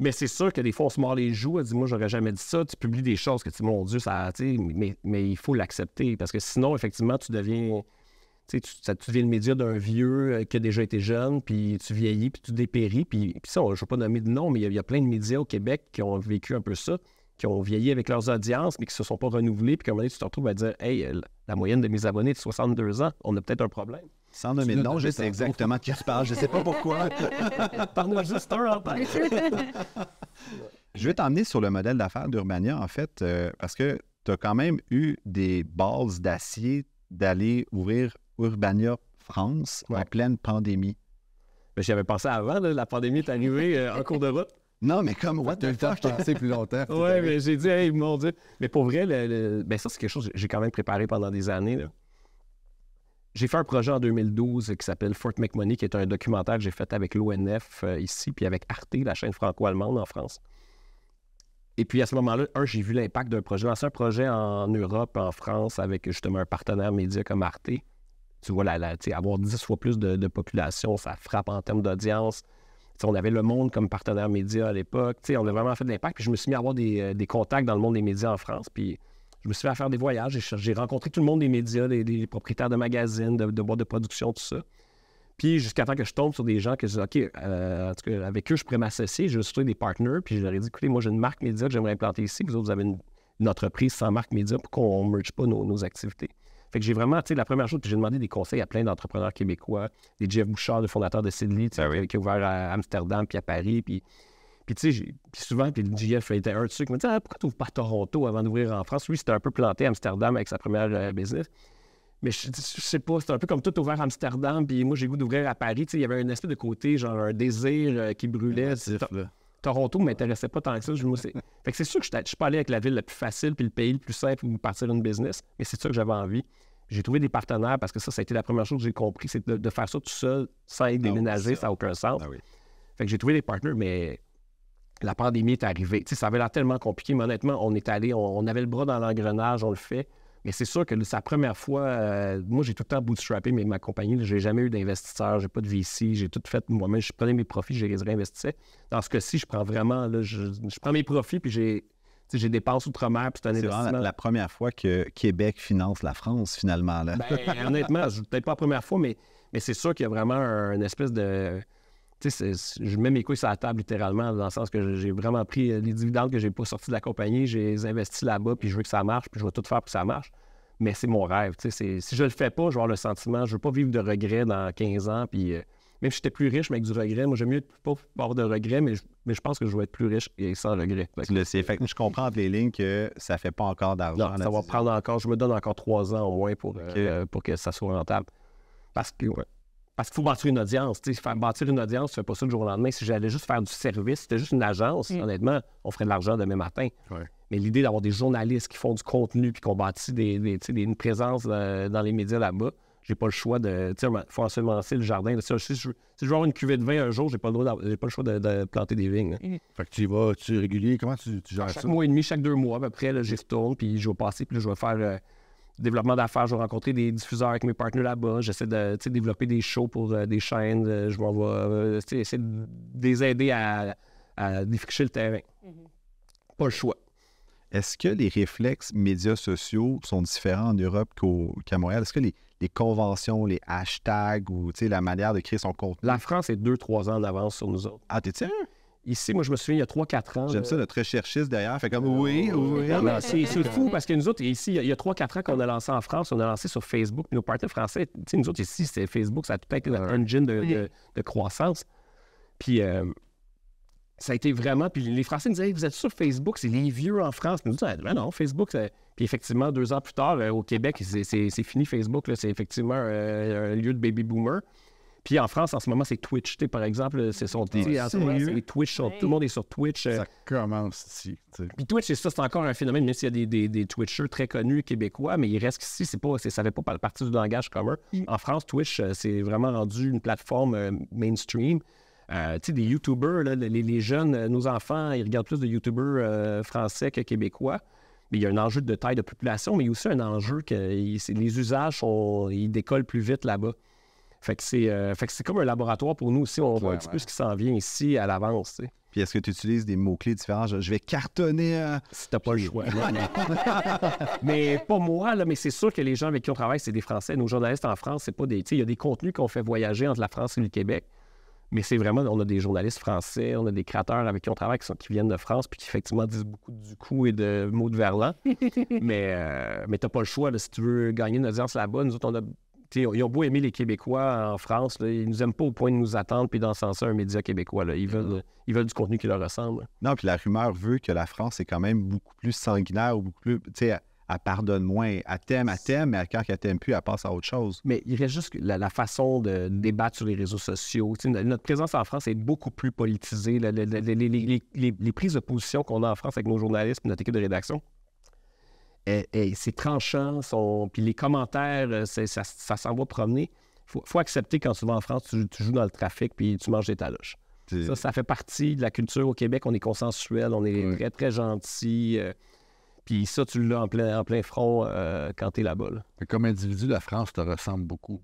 Mais c'est sûr que des fois, on se mord les joues. Elle dit Moi, j'aurais jamais dit ça. Tu publies des choses que tu dis Mon Dieu, ça. Mais, il faut l'accepter. Parce que sinon, effectivement, tu deviens. ça, tu le média d'un vieux euh, qui a déjà été jeune, puis tu vieillis, puis tu dépéris. Puis, puis ça, je ne vais pas nommer de nom, mais il y, a, plein de médias au Québec qui ont vécu un peu ça, qui ont vieilli avec leurs audiences, mais qui se sont pas renouvelés. Puis, à un moment donné, tu te retrouves à dire Hey, la moyenne de mes abonnés est de 62 ans. On a peut-être un problème. 100 000, non, je sais exactement de qui se passe, Je ne sais pas pourquoi. Parle-moi juste un Je vais t'emmener sur le modèle d'affaires d'Urbania, en fait, euh, parce que tu as quand même eu des balles d'acier d'aller ouvrir Urbania France en pleine pandémie. Mais J'y avais pensé avant, la pandémie est arrivée euh, en cours de route. Non, mais comme, what the fuck? pensé plus longtemps. Oui, mais j'ai dit, hey, mon Dieu. Mais pour vrai, ben ça, c'est quelque chose que j'ai quand même préparé pendant des années j'ai fait un projet en 2012 qui s'appelle Fort McMoney, qui est un documentaire que j'ai fait avec l'ONF euh, ici, puis avec Arte, la chaîne franco-allemande en France. Et puis à ce moment-là, un, j'ai vu l'impact d'un projet. C'est un projet en Europe, en France, avec justement un partenaire média comme Arte. Tu vois, la, avoir dix fois plus de, population, ça frappe en termes d'audience. on avait Le Monde comme partenaire média à l'époque. On a vraiment fait de l'impact. Puis je me suis mis à avoir des, euh, des contacts dans le monde des médias en France. Puis je me suis fait faire des voyages. J'ai rencontré tout le monde des médias, des, propriétaires de magazines, de, boîtes de production, tout ça. Puis jusqu'à temps que je tombe sur des gens que je dis, OK, euh, en avec eux, je pourrais m'associer. je trouver des partenaires. Puis je leur ai dit, écoutez, moi, j'ai une marque média que j'aimerais implanter ici. Vous autres, vous avez une, entreprise sans marque média pour qu'on ne merge pas nos, activités. Fait que j'ai vraiment, tu sais, la première chose, j'ai demandé des conseils à plein d'entrepreneurs québécois, des Jeff Bouchard, le fondateur de Sidley, ben qui a ouvert à Amsterdam puis à Paris. Puis puis, tu sais, souvent, puis le GF était un de ceux qui me ah, Pourquoi tu n'ouvres pas Toronto avant d'ouvrir en France Lui, c'était un peu planté Amsterdam avec sa première euh, business. Mais je, sais pas, c'était un peu comme tout ouvert à Amsterdam, puis moi, j'ai goût d'ouvrir à Paris. il y avait un espèce de côté, genre un désir euh, qui brûlait. Toronto ne m'intéressait pas tant que ça. Je, fait que c'est sûr que je ne suis pas allé avec la ville la plus facile, puis le pays le plus simple pour partir une business, mais c'est sûr que j'avais envie. J'ai trouvé des partenaires parce que ça, ça a été la première chose que j'ai compris, c'est de, faire ça tout seul, sans être ah déménagé, ça n'a aucun sens. Ah fait que j'ai trouvé des partenaires, mais la pandémie est arrivée. ça avait l'air tellement compliqué, mais honnêtement, on est allé, on, avait le bras dans l'engrenage, on le fait. Mais c'est sûr que sa première fois, euh, moi, j'ai tout le temps bootstrappé mais ma compagnie. J'ai jamais eu d'investisseur, j'ai pas de VC, j'ai tout fait moi-même. Je prenais mes profits, je les réinvestissais. Dans ce cas-ci, je prends vraiment, je, prends mes profits, puis j'ai. J'ai dépenses outre-mer, puis c'est un investissement. Vraiment la, première fois que Québec finance la France, finalement. Ben, honnêtement, peut-être pas la première fois, mais, mais c'est sûr qu'il y a vraiment une espèce de je mets mes couilles sur la table littéralement, dans le sens que j'ai vraiment pris les dividendes que j'ai pas sortis de la compagnie, j'ai investi là-bas, puis je veux que ça marche, puis je vais tout faire pour que ça marche. Mais c'est mon rêve. Si je le fais pas, je vais avoir le sentiment, je veux pas vivre de regrets dans 15 ans, puis euh, même si j'étais plus riche, mais avec du regret, moi j'aime mieux pas avoir de regrets, mais je, pense que je vais être plus riche et sans regret. le, fait que je comprends entre les lignes que ça fait pas encore d'argent. Ça va prendre encore, je me donne encore trois ans au moins pour, euh, pour que ça soit rentable. Parce que, parce qu'il faut bâtir une audience. Faire bâtir une audience, c'est pas ça le jour au lendemain. Si j'allais juste faire du service, c'était juste une agence, mm. honnêtement, on ferait de l'argent demain matin. Mais l'idée d'avoir des journalistes qui font du contenu puis qu'on bâtit des, une présence euh, dans les médias là-bas, j'ai pas le choix de. Il faut ensemencer le jardin. Si je, veux avoir une cuvée de vin un jour, j'ai pas le, pas le choix de, planter des vignes. Hein. Mm. tu y vas, tu es régulier. Comment tu, gères ça? Chaque mois et demi, chaque deux mois, Après, peu j'y retourne, puis je vais passer, puis je vais faire. Euh, développement d'affaires, je vais rencontrer des diffuseurs avec mes partenaires là-bas. J'essaie de développer des shows pour euh, des chaînes. Euh, je vais euh, essayer de les aider à, à le terrain. Mm-hmm. Pas le choix. Est-ce que les réflexes médias sociaux sont différents en Europe qu'à Montréal? Est-ce que les, conventions, les hashtags ou la manière de créer son contenu? La France est deux, trois ans d'avance sur nous autres. Ah, t'es tiens? Ici, moi, je me souviens, il y a 3-4 ans. J'aime ça, notre recherchiste derrière. Fait comme oh, oui, oui. c'est fou parce que nous autres, ici, il y a 3-4 ans qu'on a lancé en France, on a lancé sur Facebook. Nos partenaires français, tu sais, nous autres, ici, c'est Facebook, ça a tout été un « engine de, de, croissance. Puis euh, ça a été vraiment. Puis les Français nous disaient, vous êtes sur Facebook, c'est les vieux en France. Nous disaient, ben non, Facebook. Puis effectivement, deux ans plus tard, euh, au Québec, c'est fini Facebook. C'est effectivement euh, un lieu de baby boomer. Puis en France, en ce moment, c'est Twitch. par exemple, c'est sur Twitch, tout le monde est sur Twitch. Ça commence ici. Puis Twitch, c'est ça, c'est encore un phénomène, même s'il y a des, Twitchers très connus québécois, mais ils restent ici, c'est pas, ça fait pas partie du langage commun. Mm. En France, Twitch, euh, c'est vraiment rendu une plateforme euh, mainstream. Euh, des YouTubers, les, jeunes, nos enfants, ils regardent plus de YouTubers français que québécois. Mais il y a un enjeu de taille de population, mais il y a aussi un enjeu que les usages, ils décollent plus vite là-bas. Fait que c'est euh, c'est comme un laboratoire pour nous aussi. On voit un petit peu ce qui s'en vient ici à l'avance. Puis est-ce que tu utilises des mots-clés différents? Je, vais cartonner. Euh, si t'as pas le choix. mais pas moi, là, mais c'est sûr que les gens avec qui on travaille, c'est des Français. Nos journalistes en France, c'est pas des. Il y a des contenus qu'on fait voyager entre la France et le Québec. Mais c'est vraiment, on a des journalistes français, on a des créateurs avec qui on travaille qui, viennent de France, puis qui effectivement disent beaucoup du coup et de mots de verlan. mais euh, mais t'as pas le choix, si tu veux gagner une audience là-bas. Nous autres, on a ils ont beau aimer les Québécois en France, ils nous aiment pas au point de nous attendre puis dans un média québécois. Là. Ils, eh veulent, ils veulent du contenu qui leur ressemble. Non, puis la rumeur veut que la France est quand même beaucoup plus sanguinaire ou beaucoup plus. Tu sais, elle, pardonne moins. Elle t'aime, elle t'aime, mais quand elle t'aime plus, elle passe à autre chose. Mais il reste juste la, façon de débattre sur les réseaux sociaux. notre présence en France est beaucoup plus politisée. les, les prises de position qu'on a en France avec nos journalistes notre équipe de rédaction c'est tranchant, puis les commentaires, euh, ça, ça s'en va promener. Il faut, accepter quand tu vas en France, tu, joues dans le trafic puis tu manges des taloches. Ça, ça fait partie de la culture au Québec. On est consensuel, on est très, très gentil. Euh, puis ça, tu l'as en plein, en plein front euh, quand tu es là-bas. Comme individu, la France te ressemble beaucoup.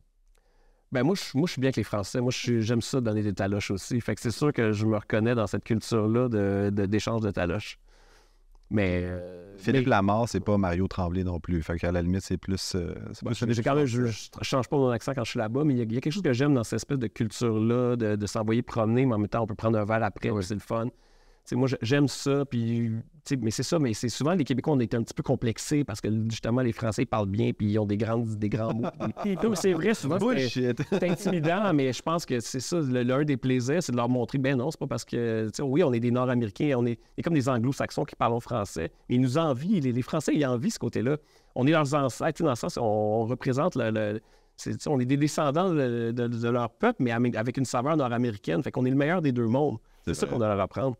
Ben moi, je, moi, suis bien avec les Français. Moi, j'aime ça donner des taloches aussi. Fait que c'est sûr que je me reconnais dans cette culture-là d'échange de, de taloches. Euh, mais. Philippe Lamar, c'est pas Mario Tremblay non plus. Fait la limite, c'est plus. je, change pas mon accent quand je suis là-bas, mais il y, a quelque chose que j'aime dans cette espèce de culture-là, de, s'envoyer promener, mais en même temps, on peut prendre un verre après, ah c'est le fun moi, j'aime ça, puis, mais c'est ça, mais c'est souvent les Québécois, on est un petit peu complexés parce que justement, les Français parlent bien, puis ils ont des, des grands mots. c'est vrai, souvent, c'est intimidant, mais je pense que c'est ça, l'un des plaisirs, c'est de leur montrer, ben non, c'est pas parce que, oui, on est des Nord-Américains, on est, comme des Anglo-Saxons qui parlent français, mais ils nous envient, les, Français, ils envient ce côté-là. On est leurs ancêtres, dans le sens, on, représente le, on est des descendants de, leur peuple, mais avec une saveur nord-américaine. Fait qu'on est le meilleur des deux mondes. C'est ça qu'on doit leur apprendre.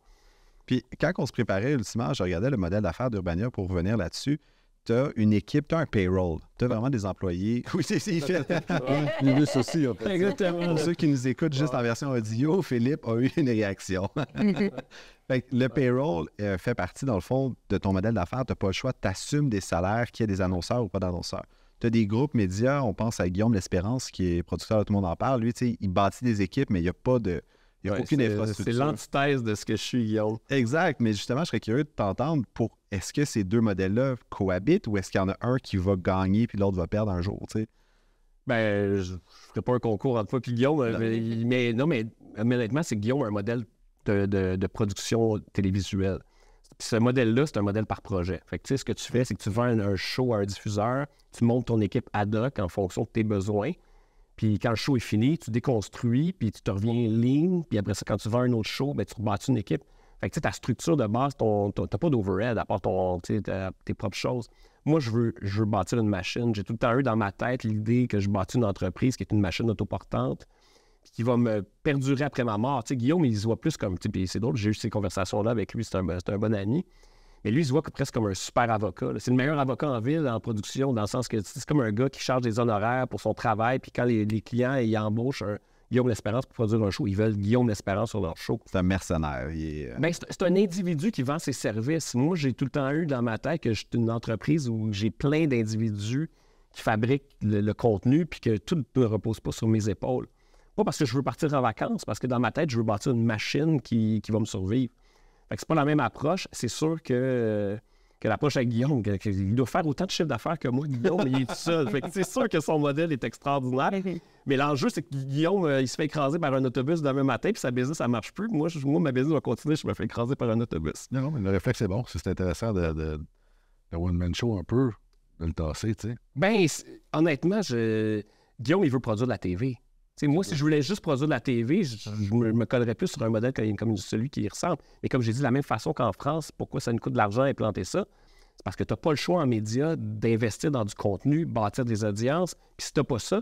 Puis quand on se préparait, ultimement, je regardais le modèle d'affaires d'Urbania pour revenir là-dessus. Tu as une équipe, tu as un payroll. Tu as vraiment des employés. Oui, c'est fait. Philippe aussi, Exactement. Pour ceux qui nous écoutent juste en version audio, Philippe a eu une réaction. le payroll euh, fait partie, dans le fond, de ton modèle d'affaires. Tu n'as pas le choix. Tu assumes des salaires, qu'il y ait des annonceurs ou pas d'annonceurs tu as des groupes médias, on pense à Guillaume L'Espérance, qui est producteur, tout le monde en parle. Lui, tu sais, il bâtit des équipes, mais il n'y a pas de. C'est l'antithèse de ce que je suis, Guillaume. Exact, mais justement, je serais curieux de t'entendre pour est-ce que ces deux modèles-là cohabitent ou est-ce qu'il y en a un qui va gagner puis l'autre va perdre un jour, tu sais? Ben, je ne pas un concours entre toi et Guillaume, Mais, non, mais, honnêtement, c'est Guillaume un modèle de, production télévisuelle. ce modèle-là, c'est un modèle par projet. Fait que, tu sais, ce que tu fais, c'est que tu vends un, un show à un diffuseur, tu montes ton équipe ad hoc en fonction de tes besoins. Puis quand le show est fini, tu déconstruis, puis tu te reviens ligne, puis après ça, quand tu vas à un autre show, ben, tu rebâtis une équipe. Fait que tu sais, ta structure de base, t'as pas d'overhead à part ton, tes propres choses. Moi, je veux, je bâtir une machine. J'ai tout le temps eu dans ma tête l'idée que je bâtis une entreprise qui est une machine autoportante qui va me perdurer après ma mort. Tu sais, Guillaume, il se voit plus comme. Puis c'est drôle, j'ai eu ces conversations-là avec lui, c'est un bon ami. Mais lui, il se voit presque comme un super avocat. C'est le meilleur avocat en ville, en production, dans le sens que c'est comme un gars qui charge des honoraires pour son travail. Puis quand les, clients ils embauchent Guillaume L'Espérance pour produire un show, ils veulent Guillaume L'Espérance sur leur show. C'est un mercenaire. Euh, ben, c'est un individu qui vend ses services. Moi, j'ai tout le temps eu dans ma tête que j'étais une entreprise où j'ai plein d'individus qui fabriquent le, contenu puis que tout ne repose pas sur mes épaules. Pas parce que je veux partir en vacances, parce que dans ma tête, je veux bâtir une machine qui va me survivre. Fait que c'est pas la même approche. C'est sûr que, euh, que l'approche avec Guillaume, il doit faire autant de chiffres d'affaires que moi, Guillaume, il est tout seul. c'est sûr que son modèle est extraordinaire. Ben mais l'enjeu, c'est que Guillaume, euh, il se fait écraser par un autobus demain matin, puis sa business, ça marche plus. Moi, moi ma business va continuer, je me fais écraser par un autobus. Non, mais le réflexe est bon. C'est intéressant de, de, one-man show un peu, de le tasser, tu sais. Ben, honnêtement, je... Guillaume, il veut produire de la TV moi, si je voulais juste produire de la TV, je, me, collerais plus sur un modèle comme celui qui y ressemble. Mais comme j'ai dit, de la même façon qu'en France, pourquoi ça nous coûte de l'argent à implanter ça? C'est parce que tu n'as pas le choix en médias d'investir dans du contenu, bâtir des audiences. Puis si tu pas ça,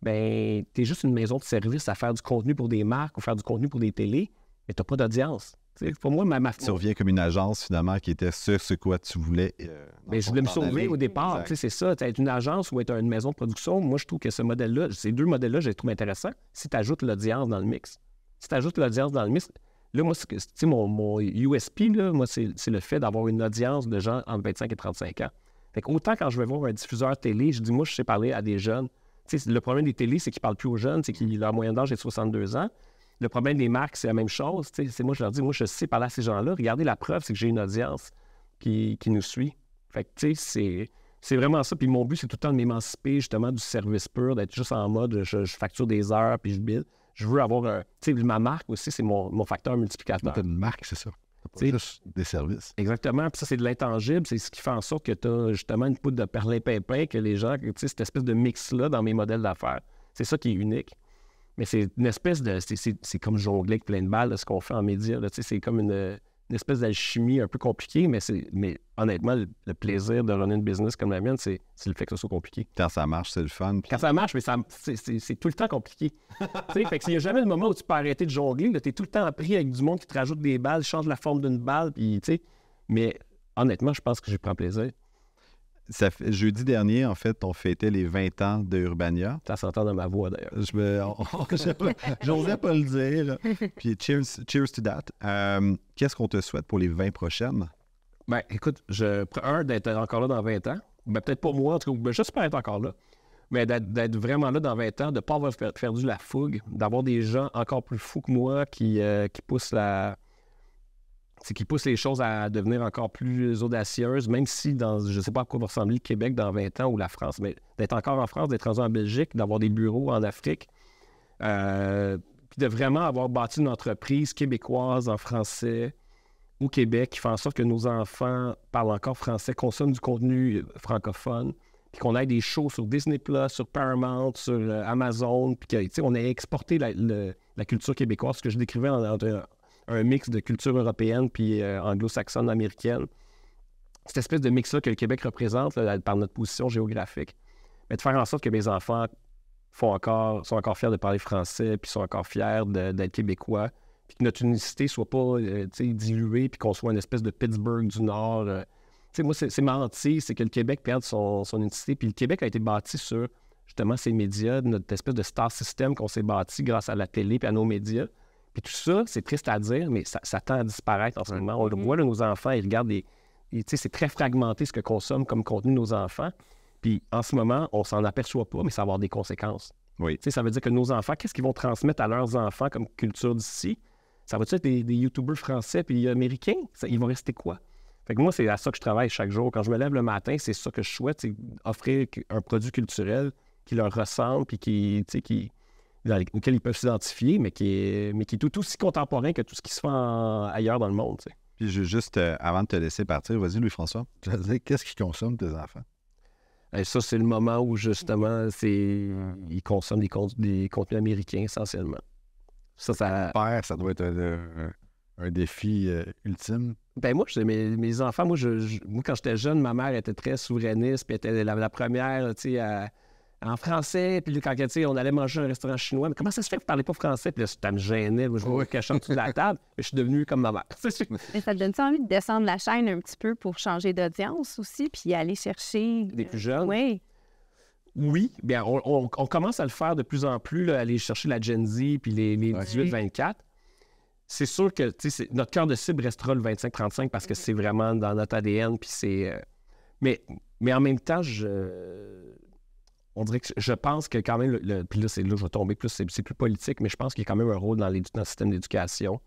ben tu es juste une maison de service à faire du contenu pour des marques ou faire du contenu pour des télés, mais tu n'as pas d'audience. Pour moi, ma, ma... Tu reviens comme une agence, finalement, qui était ce, ce quoi tu voulais. mais euh, ben, je voulais me sauver au départ. C'est ça. Tu Être une agence ou être une maison de production, moi, je trouve que ce modèle-là, ces deux modèles-là, je les trouve intéressants si tu ajoutes l'audience dans le mix. Si tu ajoutes l'audience dans le mix, là, moi, mon, USP, là, moi, c'est le fait d'avoir une audience de gens entre 25 et 35 ans. autant quand je vais voir un diffuseur télé, je dis, moi, je sais parler à des jeunes. sais le problème des télés, c'est qu'ils ne parlent plus aux jeunes, c'est que leur moyen d'âge est de 62 ans. Le problème des marques, c'est la même chose. C'est moi, je leur dis, moi, je sais parler à ces gens-là. Regardez, la preuve, c'est que j'ai une audience qui, nous suit. Fait que, c'est vraiment ça. Puis mon but, c'est tout le temps de m'émanciper, justement, du service pur, d'être juste en mode, je, facture des heures, puis je bille. Je veux avoir un. Tu sais, ma marque aussi, c'est mon, facteur multiplicateur. Tu une marque, c'est ça. Pas juste des services. Exactement. Puis ça, c'est de l'intangible. C'est ce qui fait en sorte que tu as justement une poudre de perlin pépin, que les gens, tu sais, cette espèce de mix-là dans mes modèles d'affaires. C'est ça qui est unique. Mais c'est une espèce de. C'est comme jongler avec plein de balles, ce qu'on fait en média. C'est comme une, espèce d'alchimie un peu compliquée, mais, mais honnêtement, le, plaisir de runner une business comme la mienne, c'est le fait que ça soit compliqué. Quand ça marche, c'est le fun. Quand ça marche, mais c'est tout le temps compliqué. fait n'y a jamais le moment où tu peux arrêter de jongler. Tu es tout le temps pris avec du monde qui te rajoute des balles, change la forme d'une balle. mais honnêtement, je pense que je prends plaisir jeudi dernier, en fait, on fêtait les 20 ans de Urbania. Ça s'entend dans ma voix, d'ailleurs. Je n'osais pas le dire. Puis cheers, to that. Euh, qu'est-ce qu'on te souhaite pour les 20 prochaines? Ben, écoute, je prends un d'être encore là dans 20 ans. Ben, peut-être pas moi, en tout cas, ben, j'espère être encore là. Mais d'être vraiment là dans 20 ans, de ne pas avoir perdu la fougue, d'avoir des gens encore plus fous que moi qui, euh, qui poussent la, c'est qu'il pousse les choses à devenir encore plus audacieuses, même si dans, je ne sais pas à quoi va ressembler le Québec dans 20 ans ou la France, mais d'être encore en France, d'être en Belgique, d'avoir des bureaux en Afrique, euh, puis de vraiment avoir bâti une entreprise québécoise en français au Québec qui fait en sorte que nos enfants parlent encore français, consomment du contenu euh, francophone, puis qu'on ait des shows sur Disney sur Paramount, sur euh, Amazon, puis qu'on ait exporté la, culture québécoise, ce que je décrivais en, un mix de culture européenne puis euh, anglo-saxonne américaine. Cette espèce de mix-là que le Québec représente par notre position géographique. Mais de faire en sorte que mes enfants font encore, sont encore fiers de parler français, puis sont encore fiers d'être québécois, puis que notre unicité soit pas euh, diluée, puis qu'on soit une espèce de Pittsburgh du Nord. Euh. moi, c'est menti, c'est que le Québec perde son, son unicité. Puis le Québec a été bâti sur justement ces médias, notre espèce de star system qu'on s'est bâti grâce à la télé puis à nos médias. Et tout ça, c'est triste à dire, mais ça, tend à disparaître en ce moment. On mm-hmm. voit, nos enfants, ils regardent des. C'est très fragmenté ce que consomment comme contenu nos enfants. Puis en ce moment, on s'en aperçoit pas, mais ça va avoir des conséquences. Oui. ça veut dire que nos enfants, qu'est-ce qu'ils vont transmettre à leurs enfants comme culture d'ici? Ça va être des, des YouTubers français puis américains? ils vont rester quoi? Fait que moi, c'est à ça que je travaille chaque jour. Quand je me lève le matin, c'est ça que je souhaite, c'est offrir un produit culturel qui leur ressemble puis qui, qui, dans lesquels ils peuvent s'identifier, mais qui, est, mais qui tout aussi contemporain que tout ce qui se fait ailleurs dans le monde. Puis juste euh, avant de te laisser partir, vas-y Louis-François, qu'est-ce qu'ils consomment tes enfants? Et eh, ça, c'est le moment où justement, c'est ils consomment des, contenus américains essentiellement. Ça, ça... Père, ça doit être un, défi euh, ultime. Ben moi, mes, mes enfants, moi, je, quand j'étais jeune, ma mère était très souverainiste, puis était la, la première, tu sais, à en français, puis quand on allait manger un restaurant chinois, mais comment ça se fait que vous parlez pas français? Puis là, ça me gênait, je vois cachais chose la table, mais je suis devenu comme ma mère. mais ça te donne envie de descendre la chaîne un petit peu pour changer d'audience aussi, puis aller chercher... Des plus jeunes? Euh, oui. Oui, bien, on, commence à le faire de plus en plus, aller chercher la Gen Z, puis les, 18-24. C'est sûr que notre cœur de cible restera le 25-35 parce que mhm. c'est vraiment dans notre ADN, puis c'est... Euh, mais, mais en même temps, je on dirait que je pense que quand même, le, puis là, c'est, là, je vais tomber plus, c'est, plus politique, mais je pense qu'il y a quand même un rôle dans, le système d'éducation.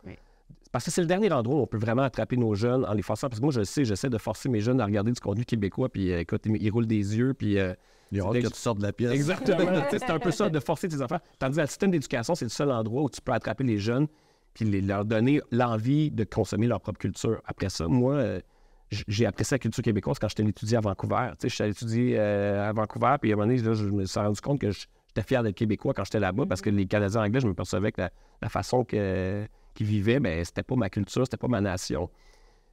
Parce que c'est le dernier endroit où on peut vraiment attraper nos jeunes en les forçant. Parce que moi, je sais, j'essaie de forcer mes jeunes à regarder du contenu québécois, puis euh, écoute, ils, roulent des yeux, puis. Ils euh, il que tu sortes de la pièce. Exactement. c'est un peu ça, de forcer tes enfants. Tandis que le système d'éducation, c'est le seul endroit où tu peux attraper les jeunes, puis leur donner l'envie de consommer leur propre culture. Après ça, moi. Euh, j'ai appris ça la culture québécoise quand j'étais étudié à Vancouver. Tu sais, j'étais étudié euh, à Vancouver, puis à un moment donné, je me suis rendu compte que j'étais fier d'être québécois quand j'étais là-bas, parce que les Canadiens anglais, je me percevais que la, façon qu'ils vivaient, ben, c'était pas ma culture, c'était pas ma nation.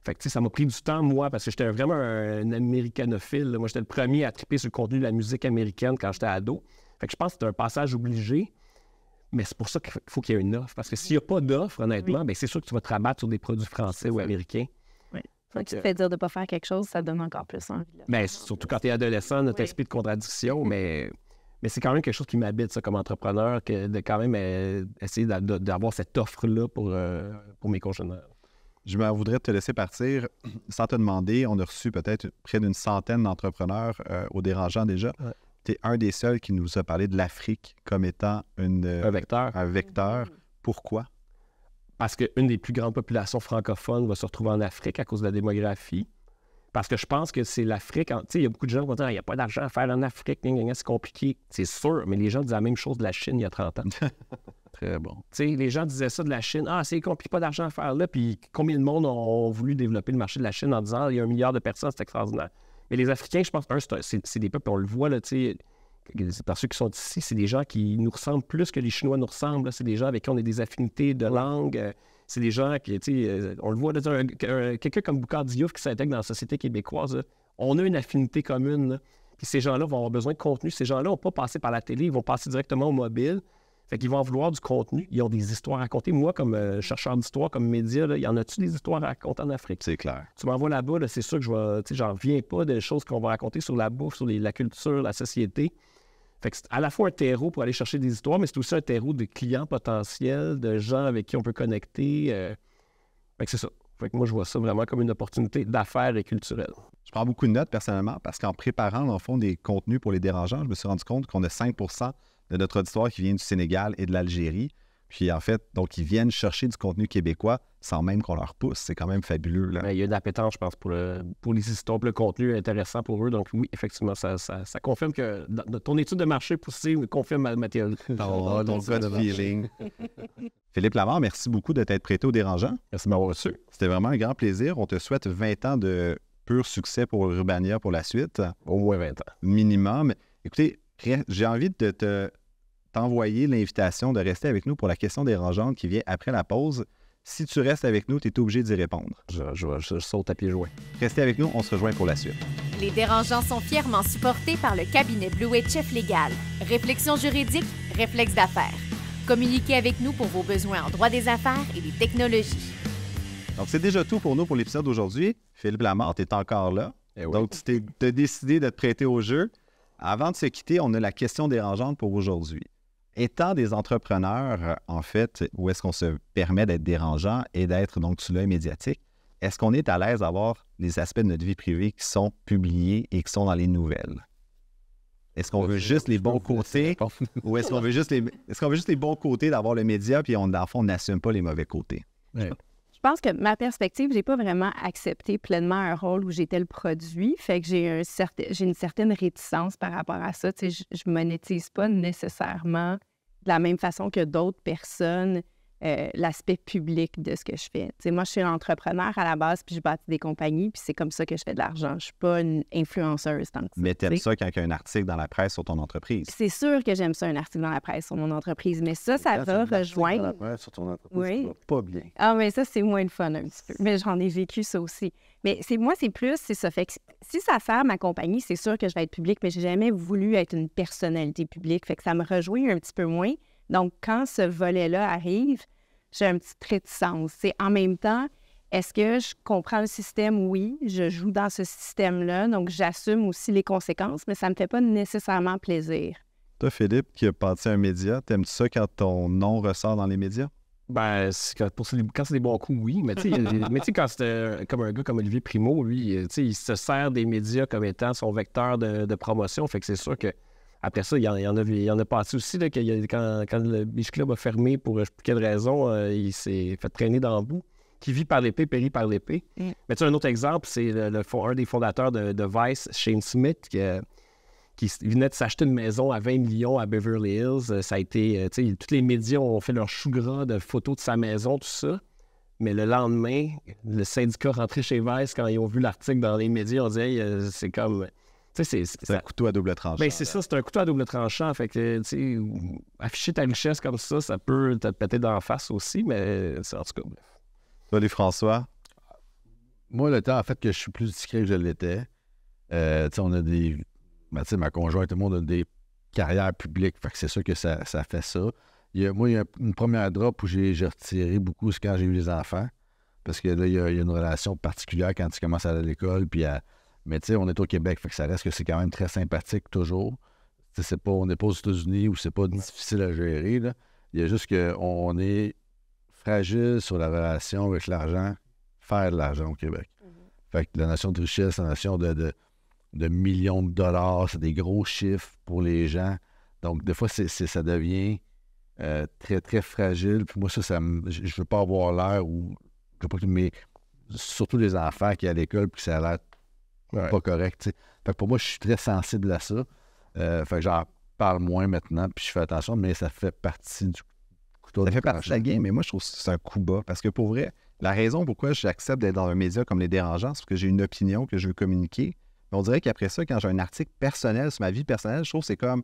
Fait que, ça m'a pris du temps, moi, parce que j'étais vraiment un, américanophile. Moi, j'étais le premier à triper sur le contenu de la musique américaine quand j'étais ado. Fait je pense que c'est un passage obligé, mais c'est pour ça qu'il faut qu'il y ait une offre. Parce que s'il n'y a pas d'offre, honnêtement, ben, c'est sûr que tu vas te rabattre sur des produits français ou américains. Donc, tu te fais dire de ne pas faire quelque chose, ça donne encore plus envie. Mais surtout quand tu es adolescent, notre esprit de contradiction, mais, mais c'est quand même quelque chose qui m'habite, ça, comme entrepreneur, de quand même euh, essayer d'avoir cette offre-là pour, euh, pour mes congénères. Je voudrais te laisser partir sans te demander. On a reçu peut-être près d'une centaine d'entrepreneurs euh, au dérangeant déjà. Tu es un des seuls qui nous a parlé de l'Afrique comme étant vecteur. Un vecteur. Mm. Pourquoi? parce qu'une des plus grandes populations francophones va se retrouver en Afrique à cause de la démographie. Parce que je pense que c'est l'Afrique. Tu sais, il y a beaucoup de gens qui vont dire ah, il n'y a pas d'argent à faire en Afrique, c'est compliqué. C'est sûr, mais les gens disaient la même chose de la Chine il y a 30 ans. Très bon. Tu sais, les gens disaient ça de la Chine ah, c'est compliqué, pas d'argent à faire là. Puis combien de monde ont, voulu développer le marché de la Chine en disant ah, il y a un milliard de personnes, c'est extraordinaire. Mais les Africains, je pense, c'est des peuples, on le voit, là, tu sais par ceux qui sont ici, c'est des gens qui nous ressemblent plus que les Chinois nous ressemblent. C'est des gens avec qui on a des affinités de langue. Euh, c'est des gens qui, tu sais, euh, on le voit, quelqu'un comme Boucard Diouf qui s'intègre dans la société québécoise, on a une affinité commune. Puis ces gens-là vont avoir besoin de contenu. Ces gens-là n'ont pas passé par la télé, ils vont passer directement au mobile. Fait qu'ils vont vouloir du contenu. Ils ont des histoires à raconter. Moi, comme euh, chercheur d'histoire, comme média, il y en a-tu des histoires à raconter en Afrique? C'est clair. Tu m'envoies là-bas, c'est sûr que je vais, j'en reviens pas des choses qu'on va raconter sur la bouffe, sur la culture, la société. Fait c'est à la fois un terreau pour aller chercher des histoires, mais c'est aussi un terreau de clients potentiels, de gens avec qui on peut connecter. Euh, fait c'est ça. Fait que moi, je vois ça vraiment comme une opportunité d'affaires et culturelle. Je prends beaucoup de notes personnellement parce qu'en préparant, dans fond, des contenus pour les dérangeants, je me suis rendu compte qu'on a 5 de notre auditoire qui vient du Sénégal et de l'Algérie. Puis en fait, donc ils viennent chercher du contenu québécois sans même qu'on leur pousse. C'est quand même fabuleux. Là. Ben, il y a la appétence, je pense, pour, pour les histoires, le contenu intéressant pour eux. Donc oui, effectivement, ça, confirme que ton étude de marché poussée confirme ma, feeling. Philippe Lamar, merci beaucoup de t'être prêté au dérangeant. Merci de m'avoir reçu. C'était vraiment un grand plaisir. On te souhaite 20 ans de pur succès pour Urbania pour la suite. Au moins 20 ans. Minimum. Écoutez, j'ai envie de te t'envoyer l'invitation de rester avec nous pour la question dérangeante qui vient après la pause. Si tu restes avec nous, tu es obligé d'y répondre. Je, saute à pied joints. Restez avec nous, on se rejoint pour la suite. Les dérangeants sont fièrement supportés par le cabinet Blue Chef Légal. Réflexion juridique, réflexe d'affaires. Communiquez avec nous pour vos besoins en droit des affaires et des technologies. Donc, c'est déjà tout pour nous pour l'épisode d'aujourd'hui. Philippe Lamar, tu es encore là. Eh Donc, tu t'es décidé de te prêter au jeu. Avant de se quitter, on a la question dérangeante pour aujourd'hui. Étant des entrepreneurs, euh, en fait, où est-ce qu'on se permet d'être dérangeant et d'être donc sous l'œil médiatique, est-ce qu'on est à l'aise d'avoir les aspects de notre vie privée qui sont publiés et qui sont dans les nouvelles? Est-ce qu'on veut juste les bons côtés ou est-ce qu'on veut juste est-ce qu'on veut juste les bons côtés d'avoir le média puis on, en fond, on n'assume pas les mauvais côtés? Je pense que ma perspective, j'ai pas vraiment accepté pleinement un rôle où j'étais le produit. Fait que j'ai une certaine réticence par rapport à ça. je, je monétise pas nécessairement de la même façon que d'autres personnes euh, l'aspect public de ce que je fais. moi, je suis une entrepreneur à la base, puis je bâtis des compagnies, puis c'est comme ça que je fais de l'argent. Je ne suis pas une influenceuse tant que Mais t'aimes ça quand il y a un article dans la presse sur ton entreprise. C'est sûr que j'aime ça, un article dans la presse sur mon entreprise, mais ça, ça va rejoindre... sur ton entreprise, oui. pas bien. Ah, mais ça, c'est moins le fun un petit peu. Mais j'en ai vécu ça aussi. Mais c'est moi, c'est plus, c'est ça. Fait que si ça sert ma compagnie, c'est sûr que je vais être publique, mais j'ai jamais voulu être une personnalité publique. Fait que ça me rejoint un petit peu moins. Donc, quand ce volet-là arrive, j'ai un petit réticence. C'est en même temps, est-ce que je comprends le système? Oui, je joue dans ce système-là, donc j'assume aussi les conséquences, mais ça ne me fait pas nécessairement plaisir. Toi, Philippe, qui a parti un média, t'aimes-tu ça quand ton nom ressort dans les médias? Ben, quand, pour, quand c'est des bons coups, oui. Mais tu sais, quand c'est euh, comme un gars comme Olivier Primo, lui, euh, il se sert des médias comme étant son vecteur de, de promotion. Fait que c'est sûr que après ça, il y en, a, y en a aussi, là, quand, le Beach Club a fermé pour euh, quelle raison, euh, il s'est fait traîner dans le bout. Qui vit par l'épée, périt par l'épée. Mm. Mais tu sais, un autre exemple, c'est le, un des fondateurs de, Vice, Shane Smith, qui, euh, venait de s'acheter une maison à 20 millions à Beverly Hills. Ça a été, tu tous les médias ont fait leur chou gras de photos de sa maison, tout ça. Mais le lendemain, le syndicat rentré chez Vice, quand ils ont vu l'article dans les médias, on disait, c'est comme c'est un couteau à double tranchant. Ben, c'est ça, c'est un couteau à double tranchant. Fait que, afficher ta richesse comme ça, ça peut te péter d'en face aussi, mais en tout cas, bref. Toi, les François? Moi, le temps, en fait, que je suis plus discret que je l'étais, euh, on a des. Ben, ma conjointe, tout le monde a des carrières publiques. Fait que c'est sûr que ça, fait ça. moi, il y a une première drop où j'ai retiré beaucoup, c'est quand j'ai eu les enfants. Parce que là, il y, a, une relation particulière quand tu commences à aller à l'école, puis à mais tu sais, on est au Québec, fait que ça reste que c'est quand même très sympathique toujours. C'est pas, on n'est pas aux États-Unis où c'est pas difficile à gérer. Il y a juste qu'on est fragile sur la relation avec l'argent, faire de l'argent au Québec. Mm-hmm. Fait que la nation de richesse, la nation de, de, millions de dollars, c'est des gros chiffres pour les gens. Donc, des fois, c'est, ça devient euh, très, très fragile. Puis moi, ça, ça je veux pas avoir l'air où... je surtout les enfants qui sont à l'école, puis que ça a l'air c'est pas correct. pour moi, je suis très sensible à ça. Euh, fait parle moins maintenant, puis je fais attention, mais ça fait partie du couteau Ça fait partie de la game, mais moi, je trouve que c'est un coup bas. Parce que pour vrai, la raison pourquoi j'accepte d'être dans un média comme Les Dérangeants, c'est parce que j'ai une opinion que je veux communiquer. Mais on dirait qu'après ça, quand j'ai un article personnel sur ma vie personnelle, je trouve que c'est comme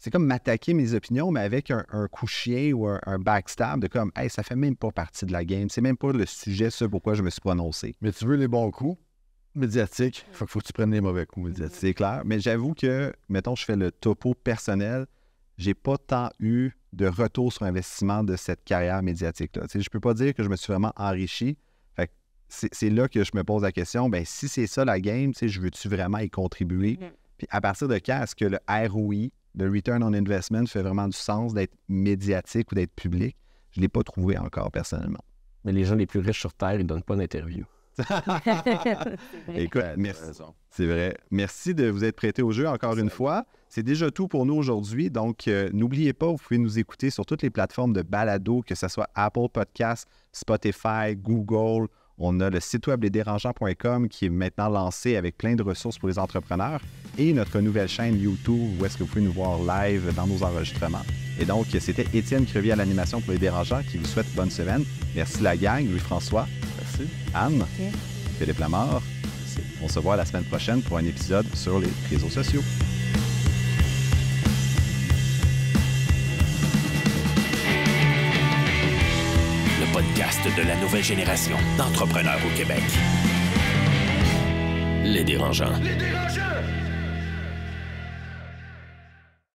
c'est comme m'attaquer mes opinions, mais avec un, un coup ou un, backstab de comme, hey, ça fait même pas partie de la game. C'est même pas le sujet, ce pourquoi je me suis prononcé. Mais tu veux les bons coups? médiatique. il faut que tu prennes les mauvais coups médiatiques, mhm. c'est clair. Mais j'avoue que, mettons, je fais le topo personnel, j'ai pas tant eu de retour sur investissement de cette carrière médiatique-là. Je ne peux pas dire que je me suis vraiment enrichi. c'est là que je me pose la question, ben si c'est ça la game, je veux-tu vraiment y contribuer? Mhm. Puis à partir de quand est-ce que le ROI, le Return on Investment, fait vraiment du sens d'être médiatique ou d'être public? Je ne l'ai pas trouvé encore personnellement. Mais les gens les plus riches sur Terre, ils ne donnent pas d'interview. Écoute, merci. C'est vrai. Merci de vous être prêté au jeu encore une fois. C'est déjà tout pour nous aujourd'hui. Donc, euh, n'oubliez pas, vous pouvez nous écouter sur toutes les plateformes de balado, que ce soit Apple Podcast, Spotify, Google. On a le site web lesdérangeants.com qui est maintenant lancé avec plein de ressources pour les entrepreneurs et notre nouvelle chaîne YouTube où est-ce que vous pouvez nous voir live dans nos enregistrements. Et donc, c'était Étienne Crevier à l'animation pour les dérangeants qui vous souhaite bonne semaine. Merci la gang, Louis-François. Anne, Philippe Lamar. On se voit la semaine prochaine pour un épisode sur les réseaux sociaux. Le podcast de la nouvelle génération d'entrepreneurs au Québec. Les dérangeants. Les dérangeants!